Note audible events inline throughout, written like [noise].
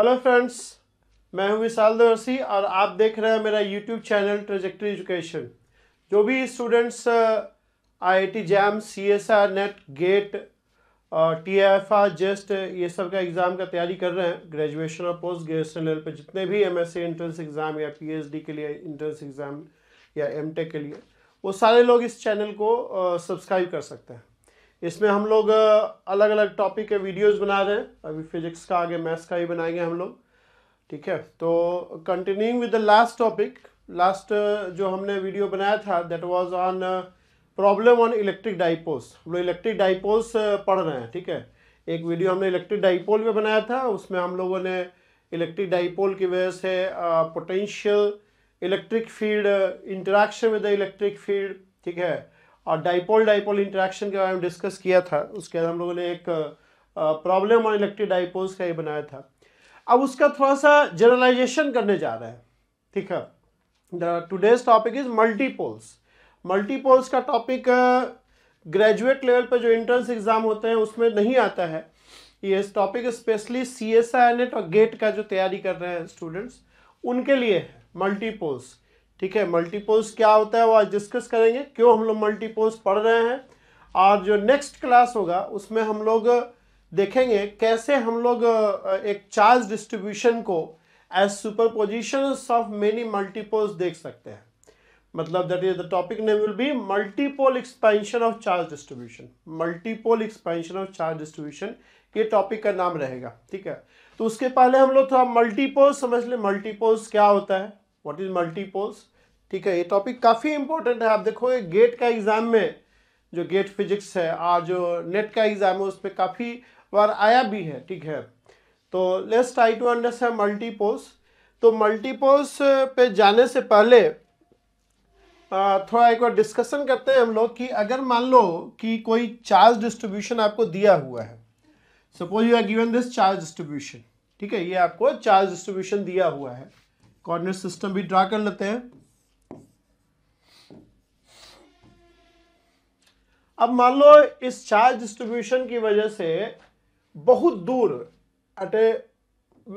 Hello friends मैं हूं विशाल देवर्सी और आप देख रहे हैं मेरा यूट्यूब चैनल ट्रेजेक्ट्री एजुकेशन जो भी students IIT JAM CSR NET GATE और टीएफआर जेस्ट ये सब का एग्ज़ाम का तैयारी कर रहे हैं ग्रेजुएशन और पोस्ट ग्रेजुएशन लेवल पे जितने भी एमएससी एंट्रेंस एग्ज़ाम या डी के लिए इंट्रेंस एग्ज़ाम या टेक के लिए वो सारे लोग इस चैनल को सब्सक्राइब uh, कर सकते हैं इसमें हम लोग अलग अलग टॉपिक के वीडियोस बना रहे हैं अभी फिजिक्स का आगे मैथ्स का ही बनाएंगे हम लोग ठीक है तो continuing with the last topic last जो हमने वीडियो बनाया था that was on problem on electric dipoles हम लोग इलेक्ट्रिक डाइपोल्स पढ़ रहे हैं ठीक है एक वीडियो हमने इलेक्ट्रिक डाइपोल में बनाया था उसमें हम लोगों ने इलेक्ट्रिक डाइपोल की वजह से potential electric field interaction with the electric field ठीक है और डाइपोल डाइपोल इंटरेक्शन के बारे में डिस्कस किया था उसके बाद हम लोगों ने एक प्रॉब्लम ऑन इलेक्ट्रिक डाइपोल्स का ये बनाया था अब उसका थोड़ा सा जनरलाइजेशन करने जा रहे हैं ठीक है the today's topic is multipoles multipoles का टॉपिक ग्रेजुएट लेवल पर जो इंट्रेंस एग्ज़ाम होते हैं उसमें नहीं आता है ये topic specially C S I एट और गेट का जो तैयारी कर रहे हैं स्टूडेंट्स उनके लिए मल्टीपोल्स ठीक है मल्टीपोज क्या होता है वो आज डिस्कस करेंगे क्यों हम लोग मल्टीपोज पढ़ रहे हैं और जो नेक्स्ट क्लास होगा उसमें हम लोग देखेंगे कैसे हम लोग एक चार्ज डिस्ट्रीब्यूशन को as superposition of many multipoles देख सकते हैं मतलब that is the topic name will be multipole expansion of charge distribution multipole expansion of charge distribution ये टॉपिक का नाम रहेगा ठीक है तो उसके पहले हम लोग थोड़ा मल्टीपोल्स समझ लें मल्टीपोल्स क्या होता है व्हाट इज मल्टीपोल्स ठीक है ये टॉपिक काफ़ी इंपॉर्टेंट है आप देखो ये गेट का एग्ज़ाम में जो गेट फिजिक्स है और जो नेट का एग्ज़ाम है उस पर काफ़ी बार आया भी है ठीक है तो let's try to understand multipoles तो मल्टीपोस पे जाने से पहले थोड़ा एक बार डिस्कशन करते हैं हम लोग कि अगर मान लो कि कोई चार्ज डिस्ट्रीब्यूशन आपको दिया हुआ है suppose you are given this charge distribution ठीक है ये आपको चार्ज डिस्ट्रीब्यूशन दिया हुआ है कॉर्डिनेट सिस्टम भी ड्रा कर लेते हैं अब मान लो इस चार्ज डिस्ट्रीब्यूशन की वजह से बहुत दूर at a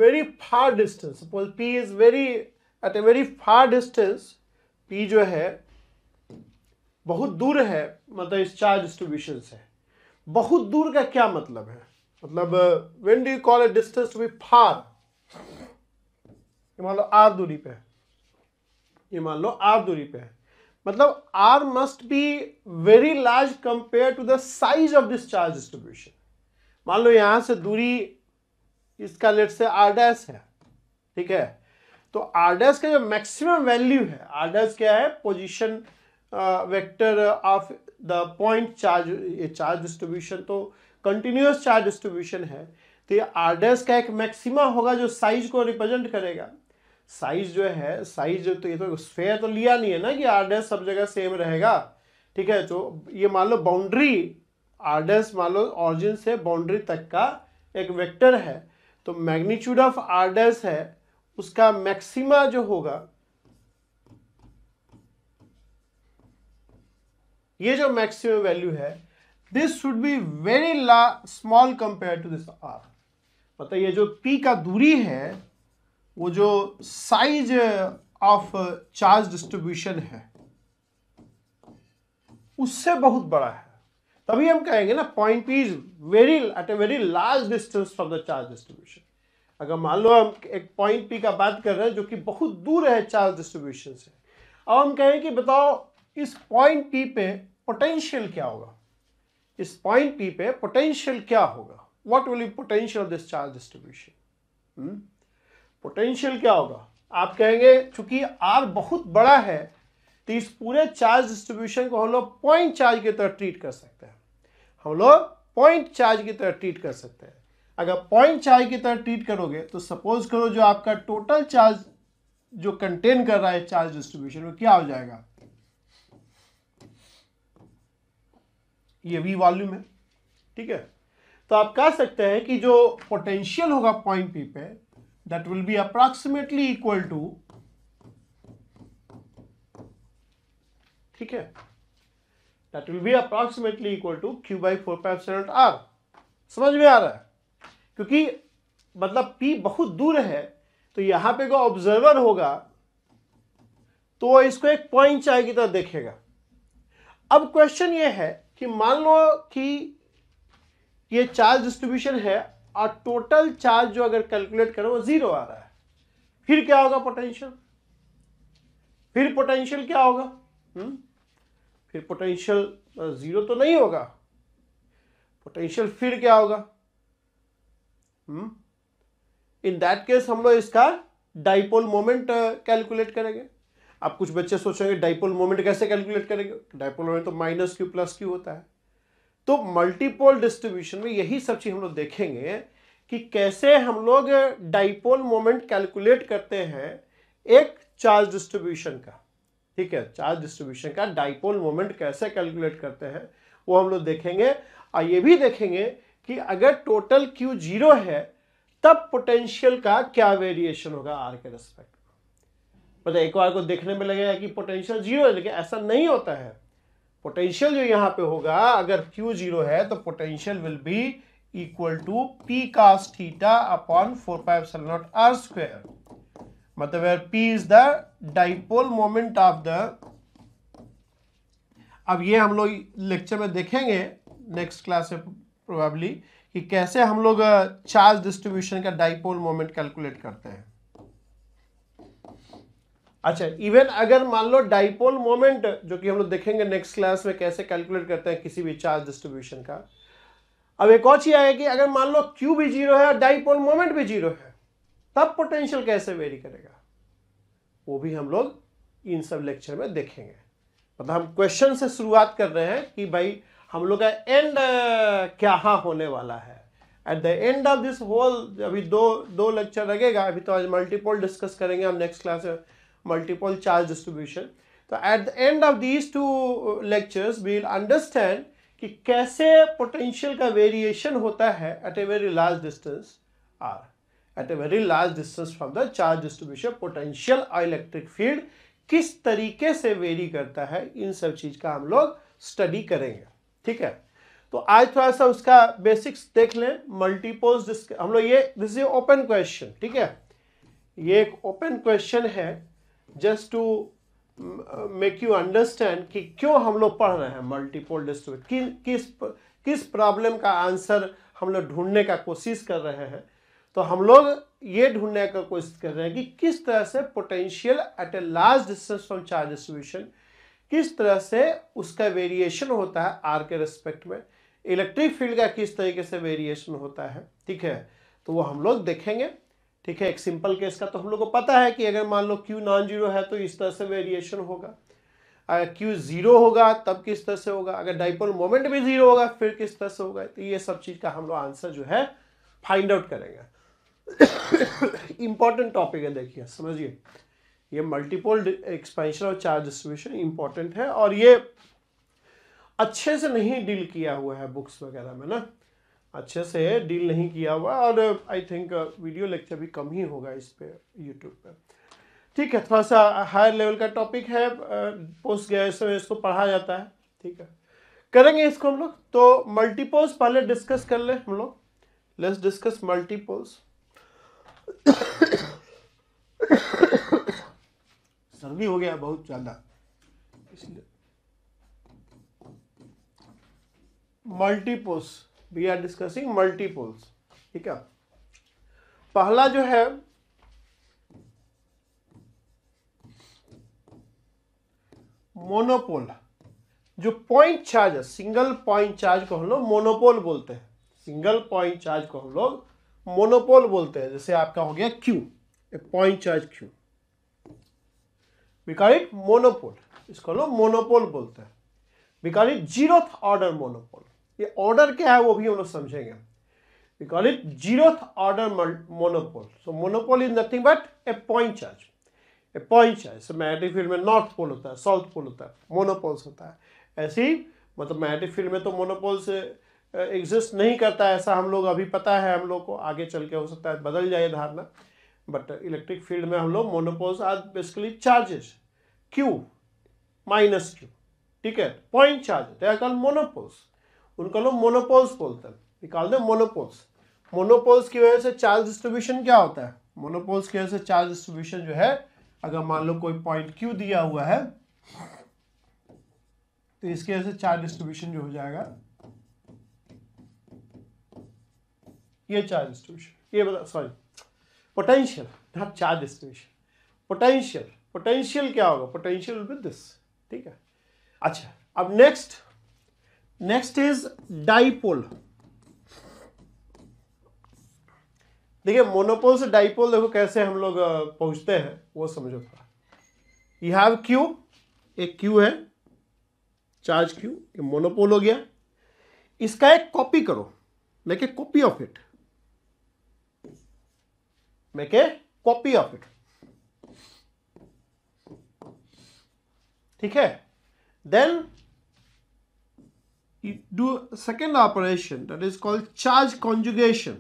very far distance suppose P is very at a very far distance P जो है बहुत दूर है मतलब इस चार्ज डिस्ट्रीब्यूशन से बहुत दूर का क्या मतलब है मतलब when do you call a distance to be far मान लो आर दूरी पे है ये मान लो आर दूरी पे है मतलब R must be very large compare to the size of this charge distribution मान लो यहां से दूरी इसका लेट से आर डैस है ठीक है तो आर डैस का जो मैक्सिमम वैल्यू है आर डैस क्या है position vector of the point charge ये चार्ज डिस्ट्रीब्यूशन तो कंटिन्यूस चार्ज डिस्ट्रीब्यूशन है तो ये आर डैस का एक मैक्सिमा होगा जो साइज को रिप्रेजेंट करेगा साइज जो है साइज जो तो ये तो स्फेयर तो लिया नहीं है ना कि आर डैस सब जगह सेम रहेगा ठीक है तो ये मान लो बाउंड्री आर डैस मान लो ऑरिजिन से बाउंड्री तक का एक वेक्टर है तो मैग्नीट्यूड ऑफ आर डैस है उसका मैक्सिमा जो होगा ये जो मैक्सिमम वैल्यू है दिस शुड बी वेरी ला small compare to this R मतलब ये जो पी का दूरी है वो जो साइज ऑफ चार्ज डिस्ट्रीब्यूशन है उससे बहुत बड़ा है तभी हम कहेंगे ना point P is very at a very large distance from the charge distribution अगर मान लो हम एक पॉइंट पी का बात कर रहे हैं जो कि बहुत दूर है चार्ज डिस्ट्रीब्यूशन से अब हम कहें कि बताओ इस पॉइंट पी पे पोटेंशियल क्या होगा इस पॉइंट पी पे पोटेंशियल क्या होगा what will you potential of this charge distribution potential क्या होगा आप कहेंगे चूंकि आर बहुत बड़ा है तो इस पूरे चार्ज डिस्ट्रीब्यूशन को हम लोग पॉइंट चार्ज की तरह ट्रीट कर सकते हैं हम लोग पॉइंट चार्ज की तरह ट्रीट कर सकते हैं अगर पॉइंट चार्ज की तरह ट्रीट करोगे तो सपोज करो जो आपका टोटल चार्ज जो कंटेन कर रहा है चार्ज डिस्ट्रीब्यूशन में क्या हो जाएगा ये भी वॉल्यूम है ठीक है तो आप कह सकते हैं कि जो पोटेंशियल होगा पॉइंट पी पे that will be approximately equal to ठीक है that will be approximately equal to q by four pi epsilon r समझ में आ रहा है क्योंकि मतलब p बहुत दूर है तो यहां पे को ऑब्जर्वर होगा तो वो इसको एक पॉइंट चाय की तरह देखेगा अब क्वेश्चन ये है कि मान लो कि ये चार्ज डिस्ट्रीब्यूशन है और टोटल चार्ज जो अगर कैलकुलेट करें वो जीरो आ रहा है फिर क्या होगा पोटेंशियल फिर पोटेंशियल क्या होगा हुँ? हम्म? फिर पोटेंशियल जीरो तो नहीं होगा पोटेंशियल फिर क्या होगा इन दैट केस हम लोग इसका डाइपोल मोमेंट कैलकुलेट करेंगे आप कुछ बच्चे सोचेंगे डाइपोल मोमेंट कैसे कैलकुलेट करेंगे डाइपोल मोमेंट तो माइनस क्यू प्लस क्यू होता है तो मल्टीपोल डिस्ट्रीब्यूशन में यही सब चीज हम लोग देखेंगे कि कैसे हम लोग डाइपोल मोमेंट कैलकुलेट करते हैं एक चार्ज डिस्ट्रीब्यूशन का ठीक है चार्ज डिस्ट्रीब्यूशन का डाइपोल मोमेंट कैसे कैलकुलेट करते हैं वो हम लोग देखेंगे और ये भी देखेंगे कि अगर टोटल क्यू जीरो है तब पोटेंशियल का क्या वेरिएशन होगा आर के रेस्पेक्ट मतलब एक बार को देखने में लगेगा कि पोटेंशियल जीरो है लेकिन ऐसा नहीं होता है पोटेंशियल जो यहां पे होगा अगर Q जीरो है तो potential will be equal to P cos theta upon four pi epsilon nought R square मतलब P is the dipole moment of the अब ये हम लोग लेक्चर में देखेंगे नेक्स्ट क्लास में प्रोबेबली कि कैसे हम लोग चार्ज uh, डिस्ट्रीब्यूशन का डाइपोल मोमेंट कैलकुलेट करते हैं अच्छा इवन अगर मान लो डाइपोल मोमेंट जो कि हम लोग देखेंगे नेक्स्ट क्लास में कैसे कैलकुलेट करते हैं किसी भी चार्ज डिस्ट्रीब्यूशन का अब एक और चीज आएगी अगर मान लो क्यू भी जीरो है और डाइपोल मोमेंट भी जीरो है तब पोटेंशियल कैसे वेरी करेगा वो भी हम लोग इन सब लेक्चर में देखेंगे मतलब हम क्वेश्चन से शुरुआत कर रहे हैं कि भाई हम लोग का एंड क्या हाँ होने वाला है at the end of this whole अभी दो दो लेक्चर लगेगा अभी तो आज मल्टीपोल डिस्कस करेंगे हम नेक्स्ट क्लास में multiple charge distribution तो at the end of these two lectures we'll understand कि कैसे पोटेंशियल का वेरिएशन होता है at a very large distance R at a very large distance from the charge distribution potential और electric field किस तरीके से वेरी करता है इन सब चीज़ का हम लोग स्टडी करेंगे ठीक है तो आज थोड़ा सा उसका बेसिक्स देख लें मल्टीपोल्स हम लोग ये दिस इज ओपन क्वेश्चन ठीक है ये एक ओपन क्वेश्चन है just to make you understand कि क्यों हम लोग पढ़ रहे हैं मल्टीपोल डिस्ट्रीब्यूट कि, किस किस प्रॉब्लम का आंसर हम लोग ढूंढने का कोशिश कर रहे हैं तो हम लोग ये ढूंढने का कोशिश कर रहे हैं कि किस तरह से potential at a large distance from charge distribution किस तरह से उसका वेरिएशन होता है आर के रेस्पेक्ट में इलेक्ट्रिक फील्ड का किस तरीके से वेरिएशन होता है ठीक है तो वो हम लोग देखेंगे ठीक है एक सिंपल केस का तो हम लोग को पता है कि अगर मान लो क्यू नॉन जीरो है तो इस तरह से वेरिएशन होगा अगर क्यू जीरो होगा तब किस तरह से होगा अगर डाइपोल मोमेंट भी जीरो होगा फिर किस तरह से होगा तो ये सब चीज़ का हम लोग आंसर जो है फाइंड आउट करेंगे इंपॉर्टेंट टॉपिक है देखिए समझिए ये मल्टीपोल एक्सपेंशन और चार्ज डिस्ट्रीब्यूशन इंपॉर्टेंट है और ये अच्छे से नहीं डील किया हुआ है बुक्स वगैरह में ना अच्छे से डील नहीं किया हुआ और आई थिंक वीडियो लेक्चर भी कम ही होगा इस पर यूट्यूब पर ठीक है थोड़ा सा हायर लेवल का टॉपिक है पोस्ट ग्रेजुएशन में इसको पढ़ा जाता है ठीक है करेंगे इसको हम लोग तो मल्टीपोज पहले डिस्कस कर ले हम लोग लेट्स डिस्कस मल्टीपोज सर्दी हो गया बहुत ज़्यादा इसलिए multipoles we are discussing multipoles ठीक है पहला जो है मोनोपोल जो पॉइंट चार्ज है सिंगल पॉइंट चार्ज को हम लोग मोनोपोल बोलते हैं सिंगल पॉइंट चार्ज को हम लोग मोनोपोल बोलते हैं जैसे आपका हो गया Q point charge Q because it monopole इसको लोग मोनोपोल बोलते हैं because it zero order monopole ये ऑर्डर क्या है वो भी हम लोग समझेंगे we call it zeroth order monopole so monopole is nothing but a point charge a point charge so में नॉर्थ पोल होता है साउथ पोल होता है मोनोपोल्स होता है ऐसी मतलब मैग्नेटिक फील्ड में तो मोनोपोल्स एग्जिस्ट नहीं करता ऐसा हम लोग अभी पता है हम लोग को आगे चल के हो सकता है बदल जाए धारणा बट इलेक्ट्रिक फील्ड में हम लोग मोनोपोल्स आज basically charges Q minus Q ठीक है point charge they are called monopoles उनको लोग मोनोपोल्स बोलते हैं निकाल दें मोनोपोल्स मोनोपोल्स की वजह से चार्ज डिस्ट्रीब्यूशन क्या होता है मोनोपोल्स की वजह से चार्ज डिस्ट्रीब्यूशन जो है अगर मान लो कोई पॉइंट क्यू दिया हुआ है तो इसकी वजह से चार्ज डिस्ट्रीब्यूशन जो हो जाएगा ये चार्ज डिस्ट्रीब्यूशन ये बता sorry potential not charge distribution potential potential क्या होगा पोटेंशियल विद दिस ठीक है अच्छा अब नेक्स्ट नेक्स्ट इज डाइपोल देखिए मोनोपोल से डाइपोल देखो कैसे हम लोग पहुंचते हैं वो समझो थोड़ा यू हैव क्यू एक क्यू है चार्ज क्यू ये मोनोपोल हो गया इसका एक कॉपी करो मैं के कॉपी ऑफ इट मैं के कॉपी ऑफ इट ठीक है then you do a second operation that is called charge conjugation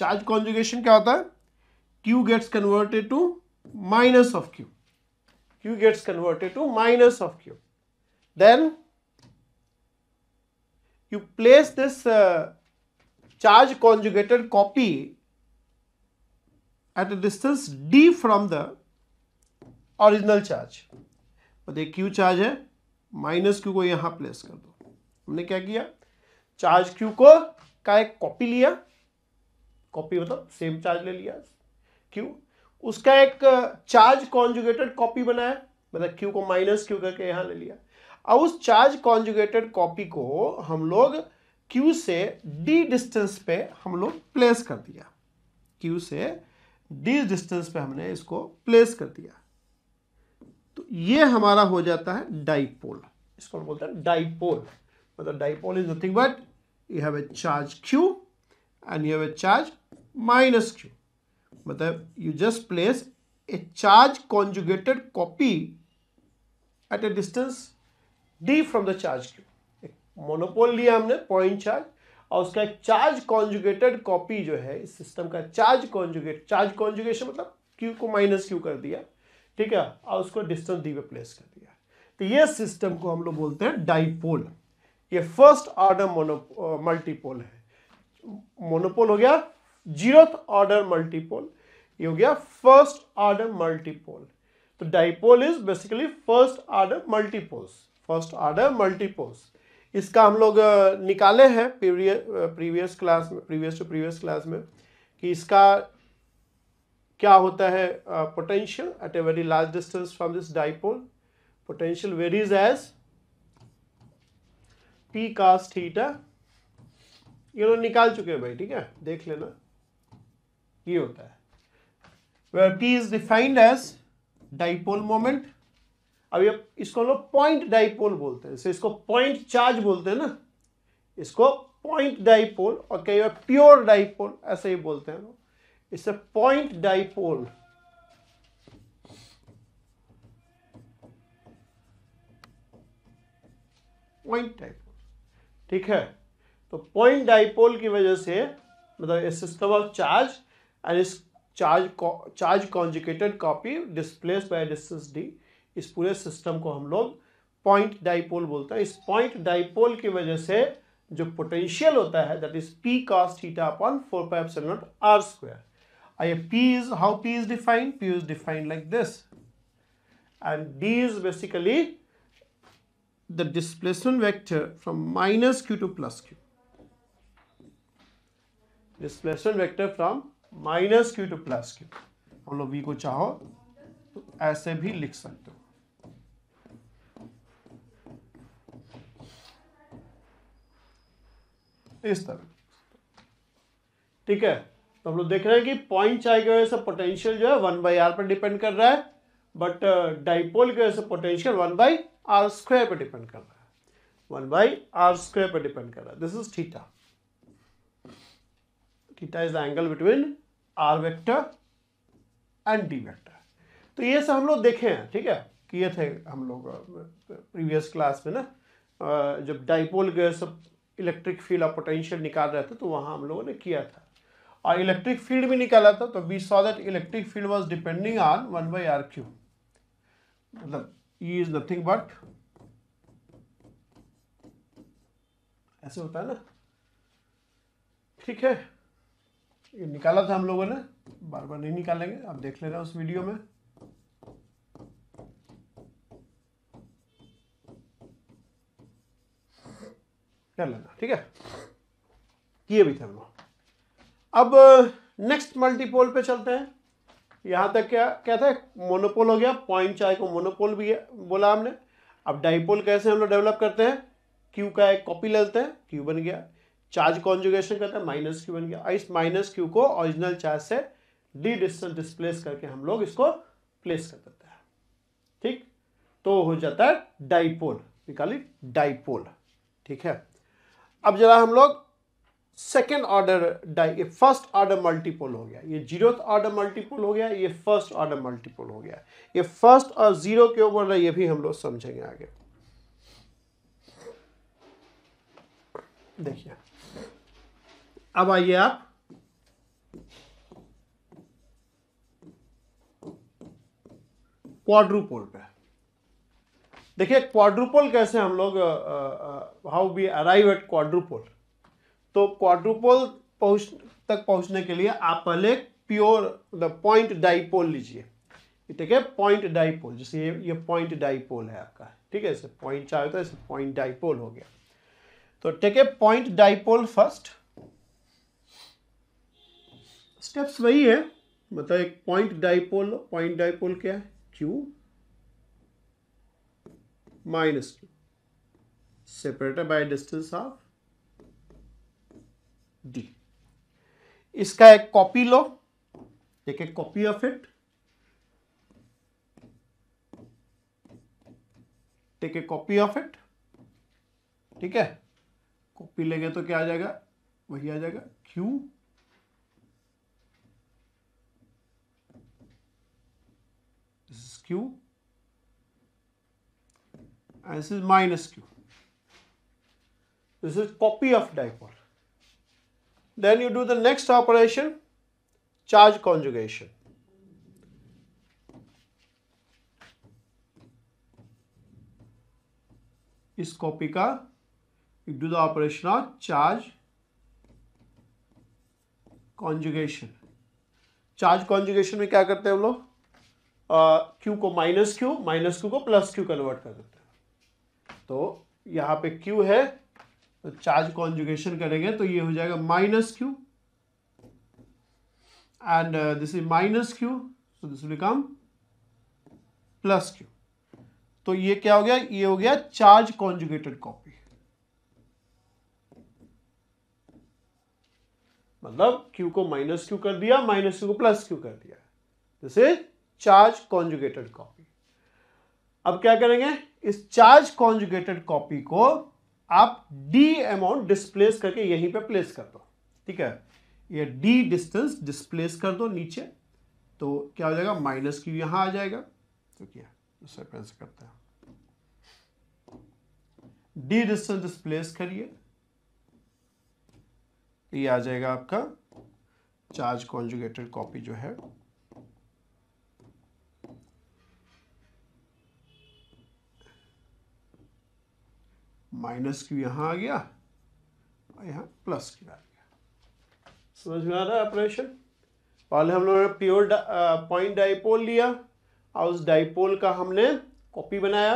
charge conjugation क्या होता Q gets converted to minus of q q gets converted to minus of q then you place this uh, charge conjugated copy at a distance d from the original charge और देख Q charge है minus Q को यहां place कर दो हमने क्या किया चार्ज क्यू को का एक कॉपी लिया कॉपी मतलब सेम चार्ज ले लिया क्यू उसका एक चार्ज कॉन्जुगेटेड कॉपी बनाया मतलब क्यू को माइनस क्यू करके यहां ले लिया अब उस चार्ज कॉन्जुगेटेड कॉपी को हम लोग क्यू से डी डिस्टेंस पे हम लोग प्लेस कर दिया क्यू से डी डिस्टेंस पे हमने इसको प्लेस कर दिया ये हमारा हो जाता है डाइपोल इसको हम बोलते हैं डाइपोल मतलब dipole is nothing but you have a charge Q and you have a charge minus Q मतलब you just place a charge conjugated copy at a distance D from the charge Q monopole लिया हमने point charge और उसका एक charge conjugated copy जो है इस system का चार्ज कॉन्जुगेट चार्ज कॉन्जुगेशन मतलब क्यू को माइनस क्यू कर दिया ठीक है और उसको डिस्टेंस डी पे प्लेस कर दिया तो ये सिस्टम को हम लोग बोलते हैं डाइपोल ये फर्स्ट ऑर्डर मोनो मल्टीपोल है मोनोपोल हो गया जीरोथ ऑर्डर मल्टीपोल ये हो गया फर्स्ट ऑर्डर मल्टीपोल तो dipole is basically first order multipoles first order multipoles इसका हम लोग निकाले हैं प्रीवियस क्लास में प्रीवियस टू प्रीवियस क्लास में कि इसका क्या होता है potential at a very large distance from this dipole potential varies as P cos theta ये लोग निकाल चुके हैं भाई ठीक है देख लेना ये होता है where P is defined as dipole moment अब ये इसको लोग पॉइंट डाइपोल बोलते हैं इसको पॉइंट चार्ज बोलते हैं ना इसको पॉइंट डाइपोल और कई बार प्योर डाइपोल ऐसे ही बोलते हैं लोग it's a point dipole point dipole ठीक है तो पॉइंट डाइपोल की वजह से मतलब सिस्टम ऑफ चार्ज एंड इस charge charge conjugated copy displace by distance D इस पूरे सिस्टम को हम लोग पॉइंट डाइपोल बोलते हैं इस पॉइंट डाइपोल की वजह से जो पोटेंशियल होता है that is P cos theta upon four pi epsilon R square I P is how P is defined? P is defined like this. And D is basically the displacement vector from minus Q to plus Q. Displacement vector from minus Q to plus Q. हम लोग we को चाहो तो ऐसे भी लिख सकते हो इस तरह ठीक है तो हम लोग देख रहे हैं कि पॉइंट चार्ज की वजह से पोटेंशियल जो है वन बाई आर पर डिपेंड कर रहा है बट डाइपोल uh, की वजह से potential one by are square पर डिपेंड कर रहा है वन बाई आर स्क्वायर पर डिपेंड कर रहा है this is theta theta is the angle between R vector and D vector तो ये सब हम लोग देखे हैं ठीक है किए थे हम लोग प्रीवियस uh, क्लास में ना uh, जब डाइपोल गए सब इलेक्ट्रिक फील्ड और पोटेंशियल निकाल रहे थे तो वहाँ हम लोगों ने किया था और इलेक्ट्रिक फील्ड भी निकाला था तो we saw that electric field was depending on one by R cube मतलब ई इज नथिंग बट ऐसे होता है ना ठीक है ये निकाला था हम लोगों ने बार बार नहीं निकालेंगे आप देख ले रहे हो उस वीडियो में कर लेना ठीक है किए भी थे हम लोग अब नेक्स्ट मल्टीपोल पे चलते हैं यहाँ तक क्या क्या था मोनोपोल हो गया पॉइंट चाय को मोनोपोल भी बोला हमने अब डाइपोल कैसे हम लोग डेवलप करते हैं क्यू का एक कॉपी लेते हैं क्यू बन गया चार्ज कॉन्जुगेशन करते हैं माइनस क्यू बन गया इस माइनस क्यू को ओरिजिनल चार्ज से डी डिस्टेंस डिस्प्लेस करके हम लोग इसको प्लेस कर देते हैं ठीक तो हो जाता है डाइपोल निकाली डाइपोल ठीक है अब जरा हम लोग सेकेंड ऑर्डर डाई फर्स्ट ऑर्डर मल्टीपल हो गया ये जीरो ऑर्डर मल्टीपल हो गया ये फर्स्ट ऑर्डर मल्टीपल हो गया ये फर्स्ट और जीरो के ऊपर ये भी हम लोग समझेंगे आगे देखिए अब आइए आप क्वाड्रुपोल पे देखिए क्वाड्रुपोल कैसे हम लोग how we arrive at quadrupole तो क्वाड्रुपोल पहुंच तक पहुंचने के लिए आप पहले प्योर द पॉइंट डाइपोल लीजिए ठीक है पॉइंट डाइपोल जैसे ये ये पॉइंट डाइपोल है आपका ठीक है इसे पॉइंट चाहे होता है इसे पॉइंट डाइपोल हो गया तो take a point dipole first steps वही है मतलब एक पॉइंट डाइपोल पॉइंट डाइपोल क्या है Q minus two separated by distance of D इसका एक कॉपी लो एक एक copy of it take a copy of it ठीक है कॉपी लेंगे तो क्या आ जाएगा वही आ जाएगा Q Q and this is minus Q this is copy of dipole then you do the next operation charge conjugation इस कॉपी का you do the operation of charge conjugation charge conjugation में क्या करते हैं हम लोग क्यू को माइनस क्यू माइनस क्यू को प्लस क्यू कन्वर्ट कर देते हैं तो यहाँ पे क्यू है तो चार्ज कॉन्जुगेशन करेंगे तो ये हो जाएगा minus q and this is minus q so this will become plus q तो ये क्या हो गया ये हो गया चार्ज कॉन्जुगेटेड कॉपी मतलब Q को माइनस क्यू कर दिया माइनस क्यू को प्लस क्यू कर दिया this is charge conjugated copy अब क्या करेंगे इस चार्ज कॉन्जुगेटेड कॉपी को आप डी अमाउंट डिस्प्लेस करके यहीं पे प्लेस कर दो ठीक है ये डी डिस्टेंस डिस्प्लेस कर दो नीचे तो क्या हो जाएगा माइनस क्यू यहां आ जाएगा तो क्या उससे कैंसिल करते हैं डी डिस्टेंस डिस्प्लेस करिए ये आ जाएगा आपका चार्ज कॉन्जुगेटेड कॉपी जो है माइनस क्यू यहाँ आ गया और यहाँ प्लस क्यू आ गया समझ में आ रहा है ऑपरेशन पहले हम लोगों ने प्योर पॉइंट डाइपोल लिया और उस डाइपोल का हमने कॉपी बनाया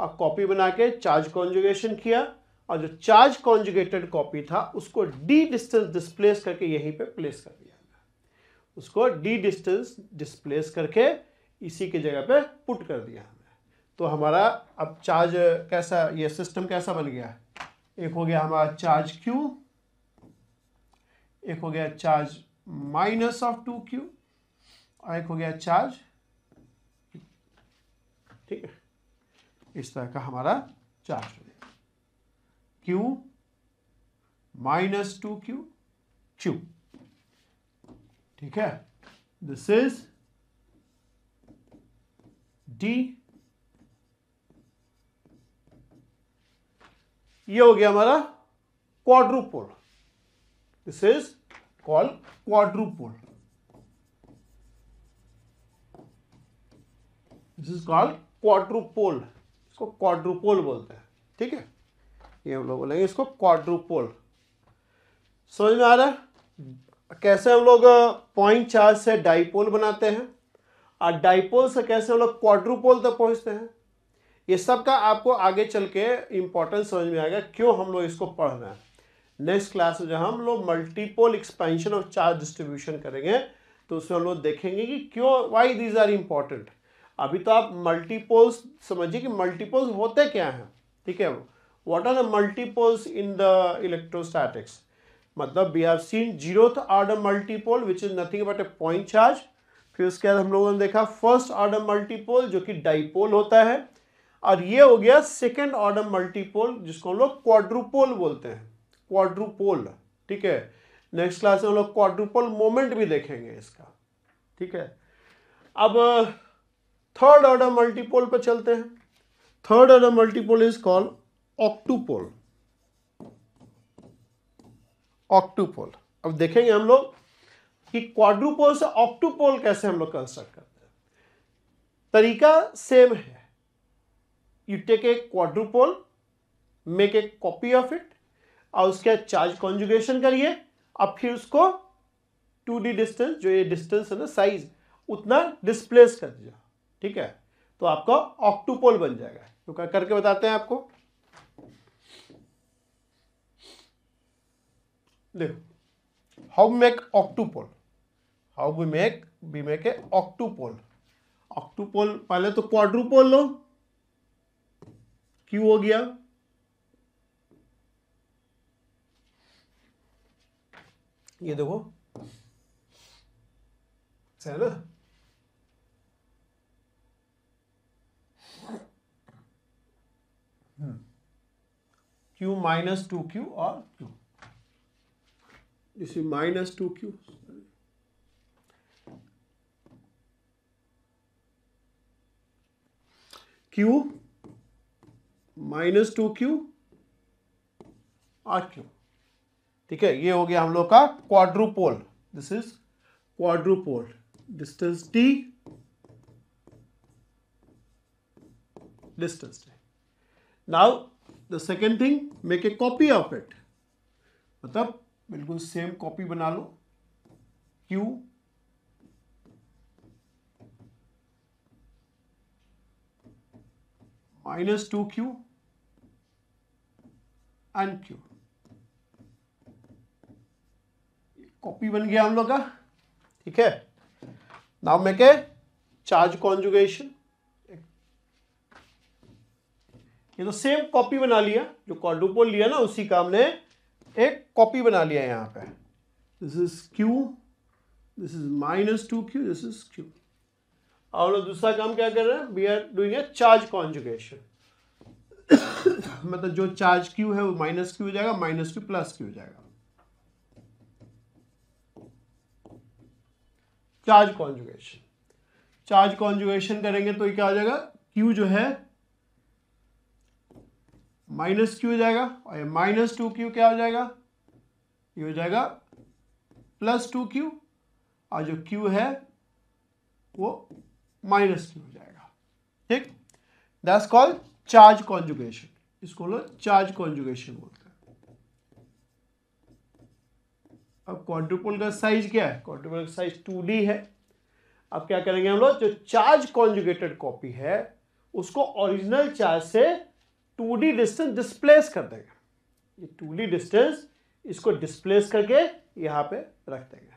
और कॉपी बना के चार्ज कॉन्जुगेशन किया और जो चार्ज कॉन्जुगेटेड कॉपी था उसको डी डिस्टेंस डिस्प्लेस करके यहीं पे प्लेस कर दिया उसको डी डिस्टेंस डिस्प्लेस करके इसी के जगह पे पुट कर दिया तो हमारा अब चार्ज कैसा ये सिस्टम कैसा बन गया एक हो गया हमारा चार्ज क्यू एक हो गया charge minus of two q और एक हो गया चार्ज ठीक है इस तरह का हमारा charge q minus two q q ठीक है दिस इज डी ये हो गया हमारा quadrupole this is call quadrupole this is call quadrupole इसको क्वाड्रुपोल बोलते हैं ठीक है ये हम लोग बोलेंगे इसको क्वाड्रुपोल समझ में आ रहा है कैसे हम लोग पॉइंट चार्ज से डाइपोल बनाते हैं और डाइपोल से कैसे हम लोग क्वाड्रुपोल तक पहुंचते हैं ये सब का आपको आगे चल के इम्पोर्टेंस समझ में आएगा क्यों हम लोग इसको पढ़ रहे हैं नेक्स्ट क्लास में जब हम लोग multipole expansion of charge distribution करेंगे तो उसमें हम लोग देखेंगे कि क्यों वाई दीज आर इम्पॉर्टेंट अभी तो आप मल्टीपोल्स समझिए कि मल्टीपोल्स होते क्या हैं ठीक है what are the multipoles in the electrostatics मतलब we have seen zero order multipole which is nothing but a point charge फिर उसके बाद हम लोगों ने देखा फर्स्ट ऑर्डर मल्टीपोल जो कि डाइपोल होता है और ये हो गया सेकेंड ऑर्डर मल्टीपोल जिसको हम लोग क्वाड्रुपोल बोलते हैं क्वाड्रुपोल ठीक है नेक्स्ट क्लास में हम लोग क्वाड्रुपोल मोमेंट भी देखेंगे इसका ठीक है अब थर्ड ऑर्डर मल्टीपोल पर चलते हैं third order multipole is called octupole octupole अब देखेंगे हम लोग कि क्वाड्रुपोल से ऑक्टूपोल कैसे हम लोग कंस्ट्रक्ट करते हैं तरीका सेम है you take a quadrupole make a copy of it और उसके चार्ज कॉन्जुगेशन करिए अब फिर उसको टू डी डिस्टेंस जो ये डिस्टेंस है ना साइज उतना डिस्प्लेस कर दीजिए ठीक है तो आपका ऑक्टूपोल बन जाएगा तो करके बताते हैं आपको देखो how make octupole how we make we make a octupole octupole पहले तो क्वाड्रूपोल लो क्यू हो गया ये देखो है ना क्यू माइनस टू क्यू और क्यू इसी minus two q q minus two q आठ क्यू ठीक है ये हो गया हम लोग का quadrupole this is quadrupole distance d distance d now the second thing make a copy of it मतलब बिल्कुल सेम कॉपी बना लो क्यू माइनस टू क्यू अनक्यूड कॉपी बन गया हम लोग का ठीक है नाउ मैं ए चार्ज कॉन्जुगेशन ये तो सेम कॉपी बना लिया जो क्वाड्रुपोल लिया ना उसी का हमने एक कॉपी बना लिया यहाँ पे this is q this is minus two q this is q और दूसरा काम क्या कर रहे हैं we are doing a charge conjugation मतलब जो चार्ज क्यू है वो माइनस क्यू हो जाएगा माइनस क्यू प्लस क्यू हो जाएगा चार्ज कॉन्जुगेशन चार्ज कॉन्जुगेशन करेंगे तो क्या हो जाएगा क्यू जो है माइनस क्यू हो जाएगा और माइनस टू क्यू क्या हो जाएगा ये हो जाएगा प्लस टू क्यू और जो क्यू है वो माइनस क्यू हो जाएगा ठीक दैट्स कॉल्ड चार्ज कॉन्जुगेशन इसको लोग चार्ज कॉन्जुगेशन बोलते हैं अब क्वाड्रुपल का साइज क्या है क्वाड्रुपल का साइज टू है अब क्या करेंगे हम लोग जो चार्ज कॉन्जुगेटेड कॉपी है उसको ओरिजिनल चार्ज से टू डिस्टेंस डिस्प्लेस कर देंगे ये टू डिस्टेंस इसको डिस्प्लेस करके यहां पे रख देंगे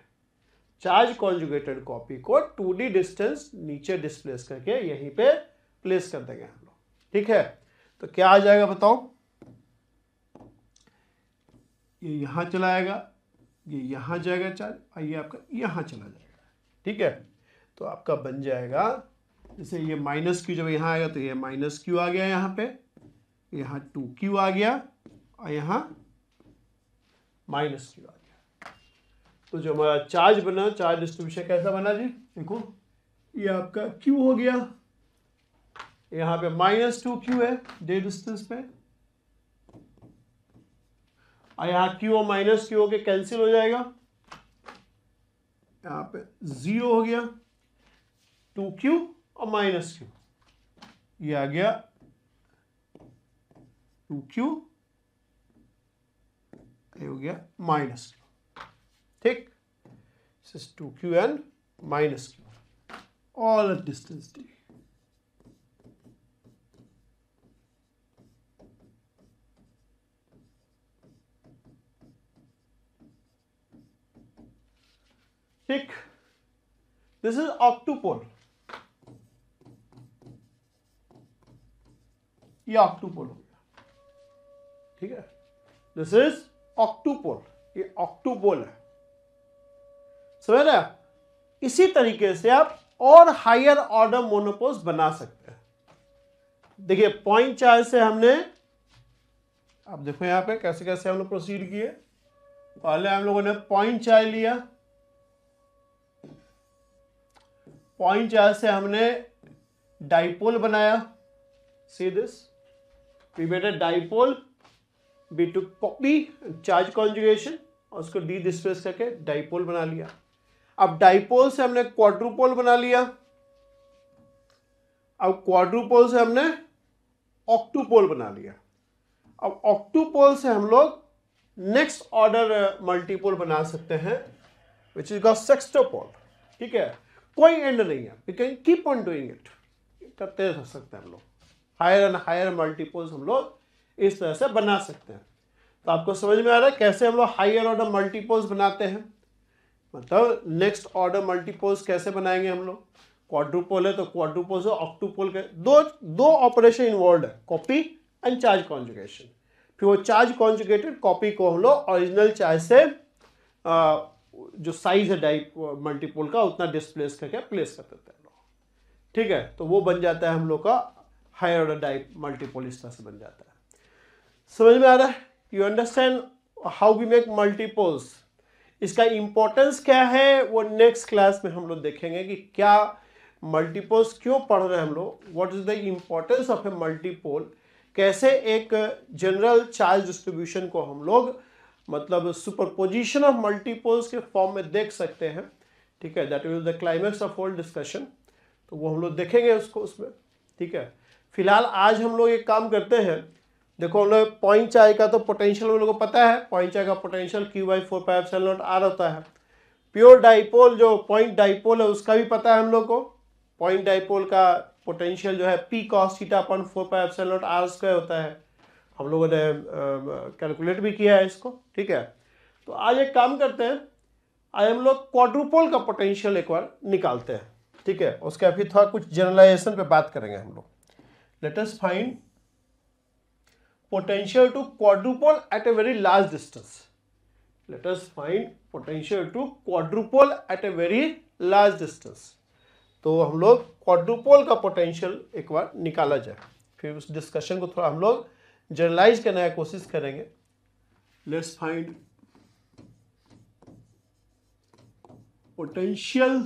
चार्ज कॉन्जुगेटेड कॉपी को टू डिस्टेंस नीचे डिस्प्लेस करके यहीं पे प्लेस कर देंगे हम लोग ठीक है तो क्या आ जाएगा बताओ ये यहां चला आएगा ये यहां जाएगा चार्ज और ये आपका यहाँ चला जाएगा ठीक है तो आपका बन जाएगा जैसे ये माइनस क्यू जब यहां आएगा तो ये माइनस क्यू आ गया यहाँ पे यहां टू क्यू आ गया और यहां माइनस क्यू आ गया तो जो हमारा चार्ज बना चार्ज डिस्ट्रीब्यूशन कैसा बना जी देखो ये आपका क्यू हो गया यहां पे माइनस टू क्यू है डे डिस्टेंस पे और यहां क्यू और माइनस क्यू होकर कैंसिल हो जाएगा यहां पे जीरो हो गया टू क्यू और माइनस क्यू ये आ गया टू क्यू हो गया माइनस क्यू ठीक two q and minus q all distance d ठीक this is octupole ये octupole हो गया ठीक है दिस इज octupole ये octupole है समझ रहे इसी तरीके से आप और हायर ऑर्डर मोनोपोल्स बना सकते हैं देखिए पॉइंट चार्ज से हमने आप देखो यहां पे कैसे कैसे हमने प्रोसीड किए पहले हम लोगों ने पॉइंट चार्ज लिया पॉइंट चार्ज से हमने डाइपोल बनाया see this we made a dipole by two copy charge conjugation और उसको डी डिस्प्लेस करके डाइपोल बना लिया अब डाइपोल से हमने क्वाड्रुपोल बना लिया अब क्वाड्रुपोल से हमने ऑक्टूपोल बना लिया अब ऑक्टूपोल से हम लोग नेक्स्ट ऑर्डर मल्टीपोल बना सकते हैं विच इज कॉल्ड सेक्स्टोपोल ठीक है कोई एंड नहीं है we can keep on doing it करते रह सकते हैं हम लोग हायर एंड हायर मल्टीपल्स हम लोग इस तरह से बना सकते हैं तो आपको समझ में आ रहा है कैसे हम लोग हायर ऑर्डर मल्टीपल्स बनाते हैं मतलब नेक्स्ट ऑर्डर मल्टीपल्स कैसे बनाएंगे हम लोग क्वाड्रुपोल है तो क्वाड्रुपोल से ऑक्टूपोल के दो दो ऑपरेशन इन्वॉल्व है कॉपी एंड चार्ज कॉन्जुगेशन फिर वो चार्ज कॉन्जुगेटेड कॉपी को हम लोग ओरिजिनल चार्ज से आ, जो साइज है डाइप मल्टीपोल का उतना डिस्प्लेस करके प्लेस कर देते हैं लोग ठीक है तो वो बन जाता है हम लोग का हायर ऑर्डर डाइप मल्टीपोल इस तरह से बन जाता है समझ में आ रहा है you understand how we make multipoles इसका इंपॉर्टेंस क्या है वो नेक्स्ट क्लास में हम लोग देखेंगे कि क्या मल्टीपोल्स क्यों पढ़ रहे हैं हम लोग what is the importance of a multipole कैसे एक जनरल चार्ज डिस्ट्रीब्यूशन को हम लोग मतलब सुपरपोजिशन ऑफ मल्टीपोल्स के फॉर्म में देख सकते हैं ठीक है that is the climax of whole discussion तो वो हम लोग देखेंगे उसको उसमें ठीक है फिलहाल आज हम लोग एक काम करते हैं देखो हम लोग पॉइंट चाय का तो पोटेंशियल हम लोग को पता है पॉइंट चाय का potential q by four five cell naught r होता है प्योर डाइपोल जो पॉइंट डाइपोल है उसका भी पता है हम लोग को पॉइंट डाइपोल का पोटेंशियल जो है p cos theta upon four pi cell naught r square होता है हम लोगों ने कैलकुलेट भी किया है इसको ठीक है तो आज एक काम करते हैं आज हम लोग क्वाड्रुपोल का पोटेंशियल एक बार निकालते हैं ठीक है उसके फिर थोड़ा कुछ जनरलाइजेशन पे बात करेंगे हम लोग let's find potential to quadrupole at a very large distance let's find potential to quadrupole at a very large distance तो हम लोग क्वाड्रुपोल का पोटेंशियल एक बार निकाला जाए फिर उस डिस्कशन को थोड़ा हम लोग जर्नलाइज करने का कोशिश करेंगे let's find potential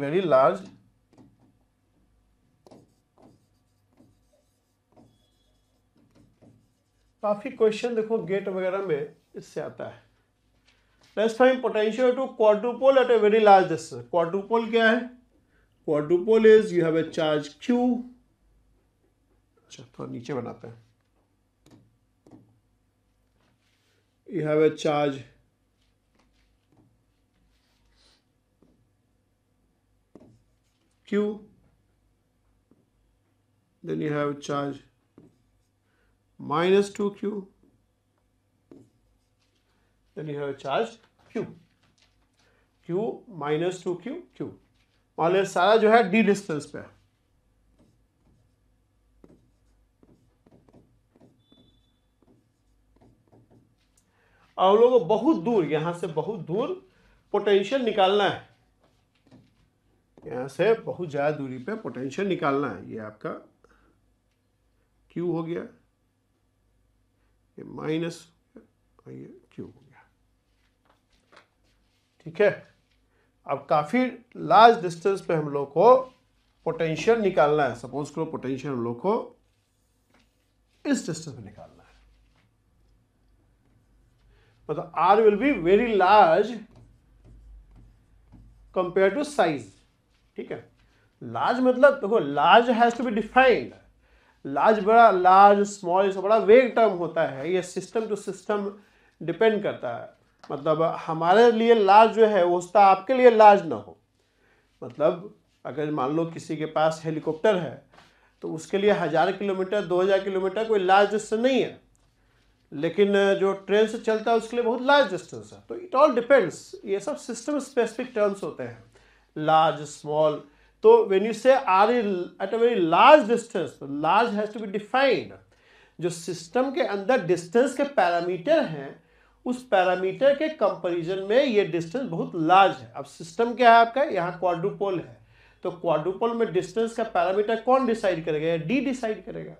very large काफ़ी क्वेश्चन देखो गेट वगैरह में इससे आता है let's find potential to quadrupole at a very large distance quadrupole क्या है quadrupole is you have a charge q अच्छा थोड़ा नीचे बनाते हैं you have a charge q you have have charge minus 2q. Then you have a charge q. q minus 2q q. मान लिया सारा जो है d डिस्टेंस पे हम लोग लोगों बहुत दूर यहां से बहुत दूर पोटेंशियल निकालना है यहां से बहुत ज़्यादा दूरी पे पोटेंशियल निकालना है ये आपका क्यू हो गया ये माइनस ये क्यूब हो गया ठीक है अब काफ़ी लार्ज डिस्टेंस पे हम लोग को पोटेंशियल निकालना है सपोज करो पोटेंशियल हम लोग को इस डिस्टेंस में निकालना है मतलब r will be very large compare to size ठीक है लार्ज मतलब देखो large has to be defined large बड़ा लार्ज स्मॉल जैसा बड़ा वेग टर्म होता है ये सिस्टम टू सिस्टम डिपेंड करता है मतलब हमारे लिए लार्ज जो है वो उसका आपके लिए लार्ज ना हो मतलब अगर मान लो किसी के पास हेलीकॉप्टर है तो उसके लिए हज़ार किलोमीटर दो हज़ार किलोमीटर कोई लार्ज डिस्टेंस नहीं है लेकिन जो ट्रेन से चलता है उसके लिए बहुत लार्ज डिस्टेंस है तो इट ऑल डिपेंड्स ये सब सिस्टम स्पेसिफिक टर्म्स होते हैं लार्ज स्मॉल तो when you say r is a very large distance distance, large has be defined जो सिस्टम के अंदर डिस्टेंस के पैरामीटर हैं उस पैरामीटर के कंपैरिजन में ये डिस्टेंस बहुत लार्ज है अब सिस्टम क्या है आपका यहाँ क्वाड्रोपोल है तो क्वाड्रोपोल में डिस्टेंस का पैरामीटर कौन डिसाइड करेगा या डी डिसाइड करेगा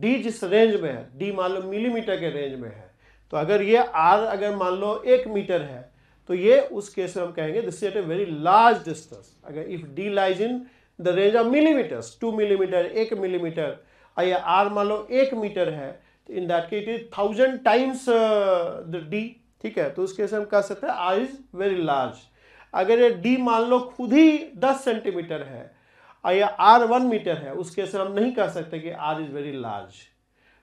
डी जिस रेंज में है डी मान लो मिलीमीटर के रेंज में है तो अगर ये आर अगर मान लो एक मीटर है तो ये उस केस में हम कहेंगे this is at a very large distance अगर if d lies in the range of millimetres to millimetre एक मिलीमीटर या आर मान लो एक मीटर है तो in that case it is thousand times the d ठीक है तो उस केस में हम कह सकते हैं आर इज वेरी लार्ज अगर ये डी मान लो खुद ही दस सेंटीमीटर है और या आर वन मीटर है उस केस में हम नहीं कह सकते कि आर इज वेरी लार्ज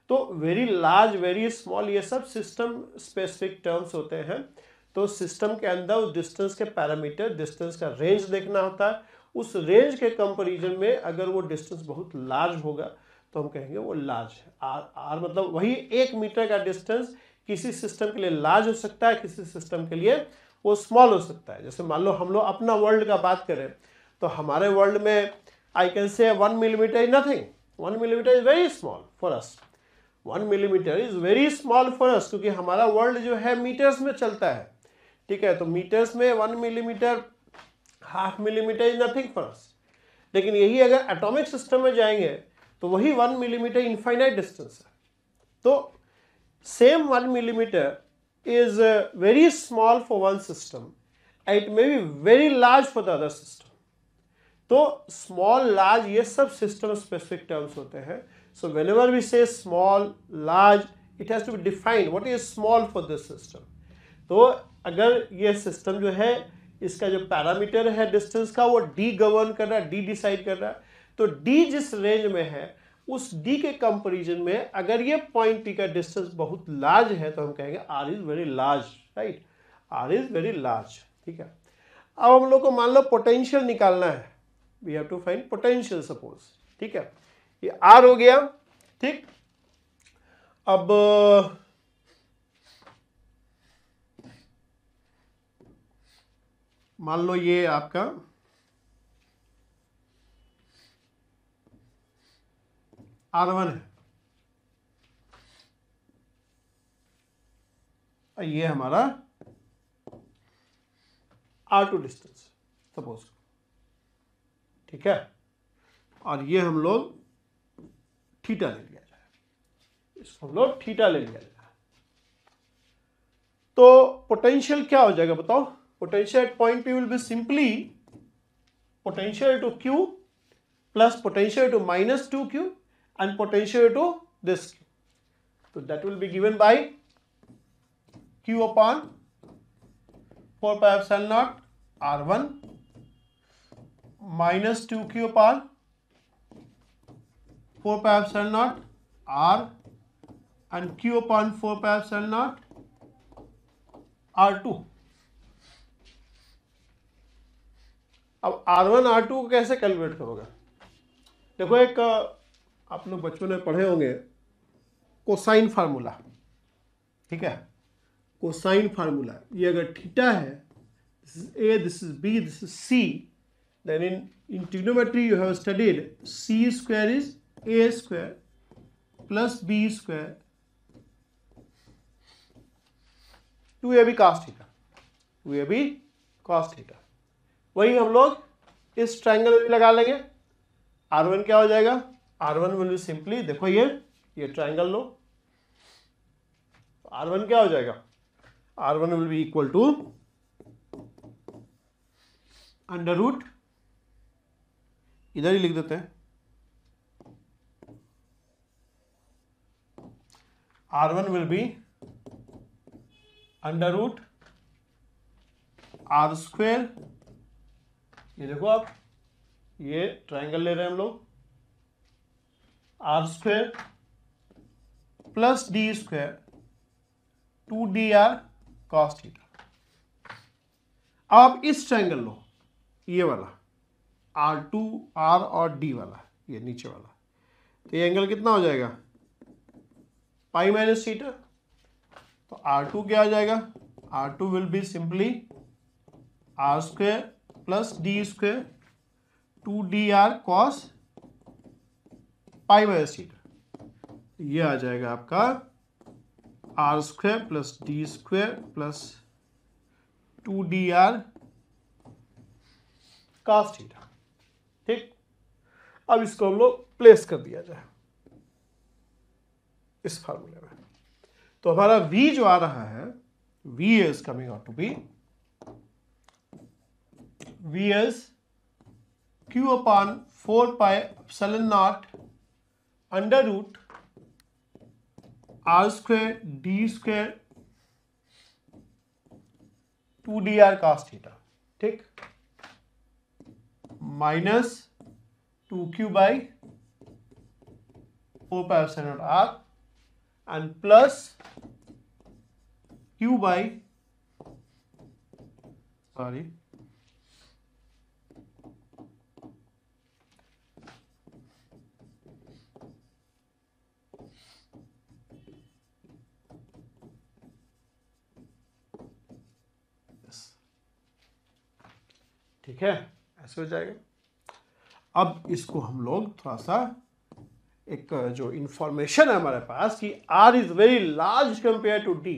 तो वेरी लार्ज वेरी स्मॉल ये सब सिस्टम स्पेसिफिक टर्म्स होते हैं तो सिस्टम के अंदर उस डिस्टेंस के पैरामीटर डिस्टेंस का रेंज देखना होता है उस रेंज के कंपेरिजन में अगर वो डिस्टेंस बहुत लार्ज होगा तो हम कहेंगे वो लार्ज है आर आर मतलब वही एक मीटर का डिस्टेंस किसी सिस्टम के लिए लार्ज हो सकता है किसी सिस्टम के लिए वो स्मॉल हो सकता है जैसे मान लो हम लोग अपना वर्ल्ड का बात करें तो हमारे वर्ल्ड में I can say one millimetre is nothing one millimetre is very small for us one millimetre is very small for us क्योंकि हमारा वर्ल्ड जो है मीटर्स में चलता है ठीक है तो मीटर्स में one millimetre half millimetre is nothing for us लेकिन यही अगर एटॉमिक सिस्टम में जाएंगे तो वही वन मिलीमीटर इन्फाइनाइट डिस्टेंस है तो same one millimetre is very small for one system it may be very large for the other system तो स्मॉल लार्ज ये सब सिस्टम स्पेसिफिक टर्म्स होते हैं so whenever we say small large it has to be defined what is small for this system तो अगर ये system जो है इसका जो पैरामीटर है डिस्टेंस का वो डी गवर्न कर रहा है डी डिसाइड कर रहा है तो डी जिस रेंज में है उस डी के कंपेरिजन में अगर ये पॉइंट टी का डिस्टेंस बहुत लार्ज है तो हम कहेंगे r is very large right r is very large ठीक है अब हम लोग को मान लो पोटेंशियल निकालना है we have to find potential suppose ठीक है ये आर हो गया ठीक अब मान लो ये आपका आर वन है और ये हमारा आर टू डिस्टेंस सपोज ठीक है और ये हम लोग थीटा ले लिया जाए इसको हम लोग थीटा ले लिया जाए तो पोटेंशियल क्या हो जाएगा बताओ potential at point P will be simply potential to Q plus potential to minus 2Q and potential to this So that will be given by Q upon 4 pi epsilon naught R1 minus 2Q upon 4 pi epsilon naught R and Q upon 4 pi epsilon naught R2. अब are one are to को कैसे calculate करोगे देखो एक आप लोग बच्चों ने पढ़े होंगे कोसाइन फार्मूला ठीक है कोसाइन फार्मूला ये अगर थीटा है this is a this is b this is c then in in trigonometry you have studied c square is a square plus b square two a b cos theta two a b cos theta वही हम लोग इस triangle में भी लगा लेंगे are one क्या हो जाएगा r one will be simply देखो ये ये ट्राइंगल लो आर वन क्या हो जाएगा r one will be equal to under root इधर ही लिख देते हैं r one will be under root r square ये देखो आप ये ट्राइंगल ले रहे हैं हम लोग r square plus d square two d r cos theta इस ट्राइंगल लो ये वाला आर टू आर और डी वाला ये नीचे वाला तो ये एंगल कितना हो जाएगा पाई माइनस थीटा तो आर टू क्या आ जाएगा r two will be simply r square plus d square two d r cos pi by c ये आ जाएगा आपका r square plus d square plus two d r cos theta ठीक अब इसको हम लोग प्लेस कर दिया जाए इस फॉर्मूले में तो हमारा वी जो आ रहा है v is coming out to be v is q upon four pi epsilon naught under root r square d square two d r cos ठीक minus two q by four pi epsilon naught r and plus q by sorry ठीक है ऐसे हो जाएगा अब इसको हम लोग थोड़ा सा एक जो इंफॉर्मेशन है हमारे पास कि r is very large compare to d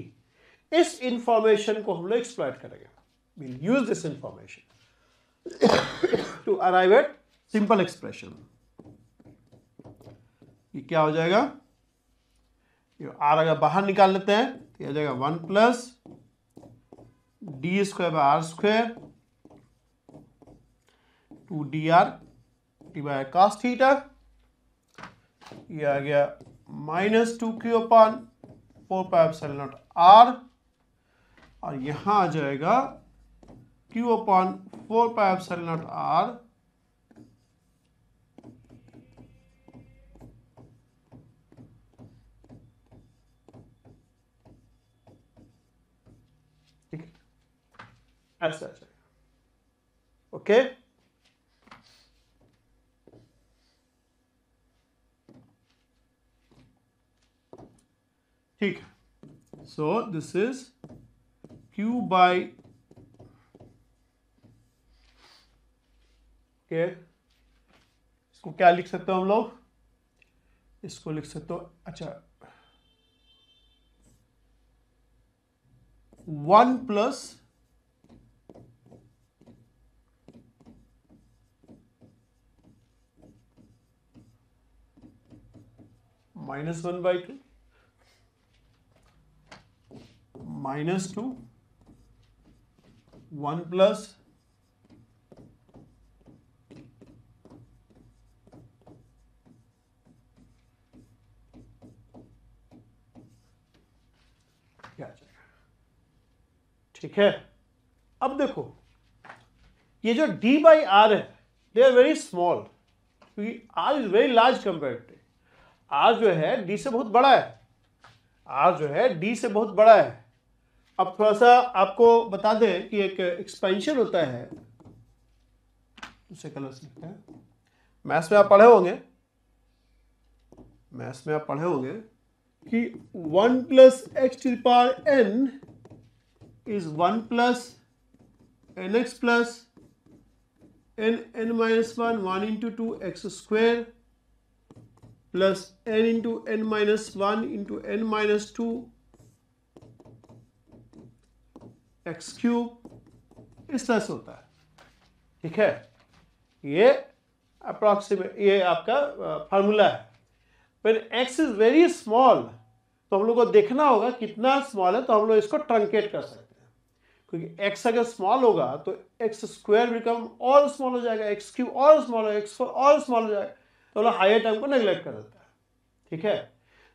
इस इंफॉर्मेशन को हम लोग एक्सप्लॉयट करेंगे will use this information to arrive at simple expression ये क्या हो जाएगा ये आर अगर बाहर निकाल लेते हैं तो यह जाएगा one plus d square by r square two d r by cos theta ये आ गया minus two q upon four pipe cell naught r और यहां आ जाएगा q upon four pipe cell naught r ठीक है ऐसा ओके okay? ठीक है so this is q by k इसको क्या लिख सकते हो हम लोग इसको लिख सकते हो अच्छा one plus minus one by two minus two one plus ठीक है अब देखो ये जो d बाई आर है दे आर वेरी स्मॉल क्योंकि r is very large compare to r जो है d से बहुत बड़ा है आर जो है d से बहुत बड़ा है अब थोड़ा सा आपको बता दें कि एक एक्सपेंशन होता है उसे कलर से हैं मैथ्स में आप पढ़े होंगे मैथ्स में आप पढ़े होंगे कि one plus x to power n is one plus n x plus n n minus one one into two x square plus n into n minus one into n minus two x cube इस तरह से होता है ठीक है ये approximate ये आपका फार्मूला है फिर एक्स इज वेरी स्मॉल तो हम लोग को देखना होगा कितना स्मॉल है तो हम लोग इसको ट्रंकेट कर सकते हैं क्योंकि एक्स अगर स्मॉल होगा तो एक्स स्क्वायर बिकम और स्मॉल हो जाएगा एक्स क्यूब और स्मॉल होगा एक्स फोर और स्मॉल हो जाएगा तो हम लोग हाइयर टर्म को नेग्लेक्ट कर देता है ठीक है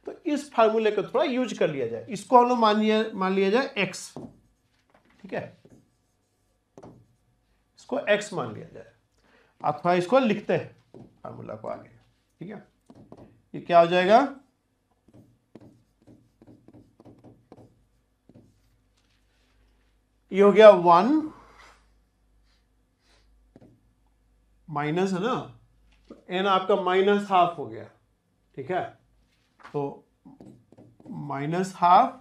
तो इस फार्मूले को थोड़ा यूज कर लिया जाए इसको हम लोग मान लिया मान लिया जाए एक्स ठीक है इसको एक्स मान लिया जाए अथवा इसको लिखते हैं फार्मूला को आगे ठीक है ये क्या हो जाएगा ये हो गया वन माइनस है ना तो एन आपका माइनस हाफ हो गया ठीक है तो माइनस हाफ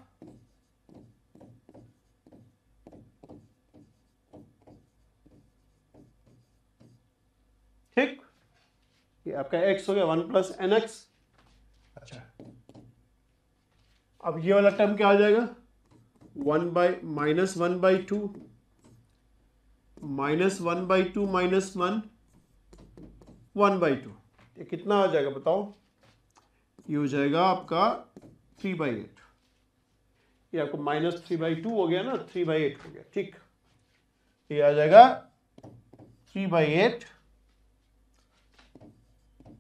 ठीक ये आपका एक्स हो गया वन प्लस एन एक्स अच्छा अब ये वाला टर्म क्या आ जाएगा one by minus one by two minus one by two minus one one by two ये कितना आ जाएगा बताओ ये हो जाएगा आपका थ्री बाई एट ये आपको माइनस थ्री बाई टू हो गया ना थ्री बाई एट हो गया ठीक ये आ जाएगा three by eight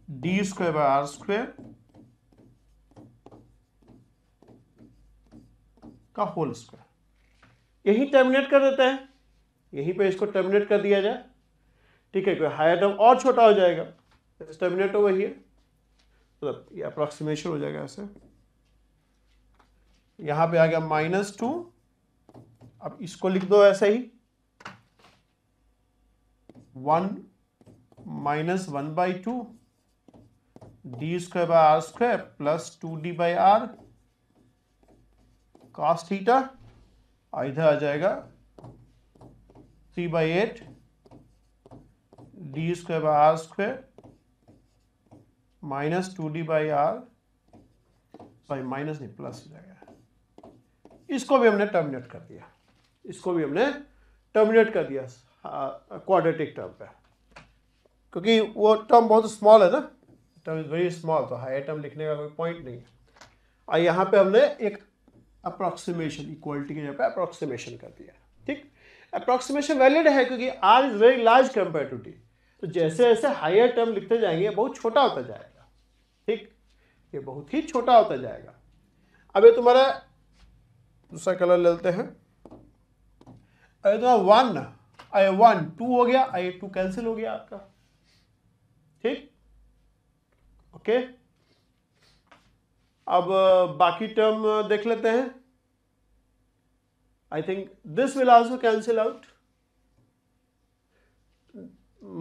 d square by r square का होल स्क्वायर यही टर्मिनेट कर देते हैं यहीं पे इसको टर्मिनेट कर दिया जाए ठीक है क्योंकि हायर टर्म और छोटा हो जाएगा टर्मिनेट हो वही मतलब ये अप्रोक्सीमेशन हो जाएगा ऐसे यहां पे आ गया माइनस टू अब इसको लिख दो ऐसे ही one minus one by two d square by r square plus two d by r cos theta इधर आ जाएगा three by eight d square by r square minus two d by r sorry minus नहीं plus हो जाएगा इसको भी हमने terminate कर दिया इसको भी हमने टर्मिनेट कर दिया क्वाड्रेटिक हाँ, टर्म पे क्योंकि वो टर्म बहुत स्मॉल है ना एटम इज वेरी स्मॉल तो हाई एटम लिखने का कोई पॉइंट नहीं है और यहाँ पे हमने एक अप्रोक्सीमेशन इक्वालिटी की जगह पे अप्रोक्सीमेशन कर दिया ठीक अप्रोक्सीमेशन वैलिड है क्योंकि r is very large compare to d तो जैसे जैसे हायर टर्म लिखते जाएंगे बहुत छोटा होता जाएगा ठीक ये बहुत ही छोटा होता जाएगा अब ये तुम्हारा दूसरा कलर लेते हैं अरे तुम्हारा वन आई वन टू हो गया आई टू कैंसिल हो गया आपका ठीक ओके अब बाकी टर्म देख लेते हैं I think this will also cancel out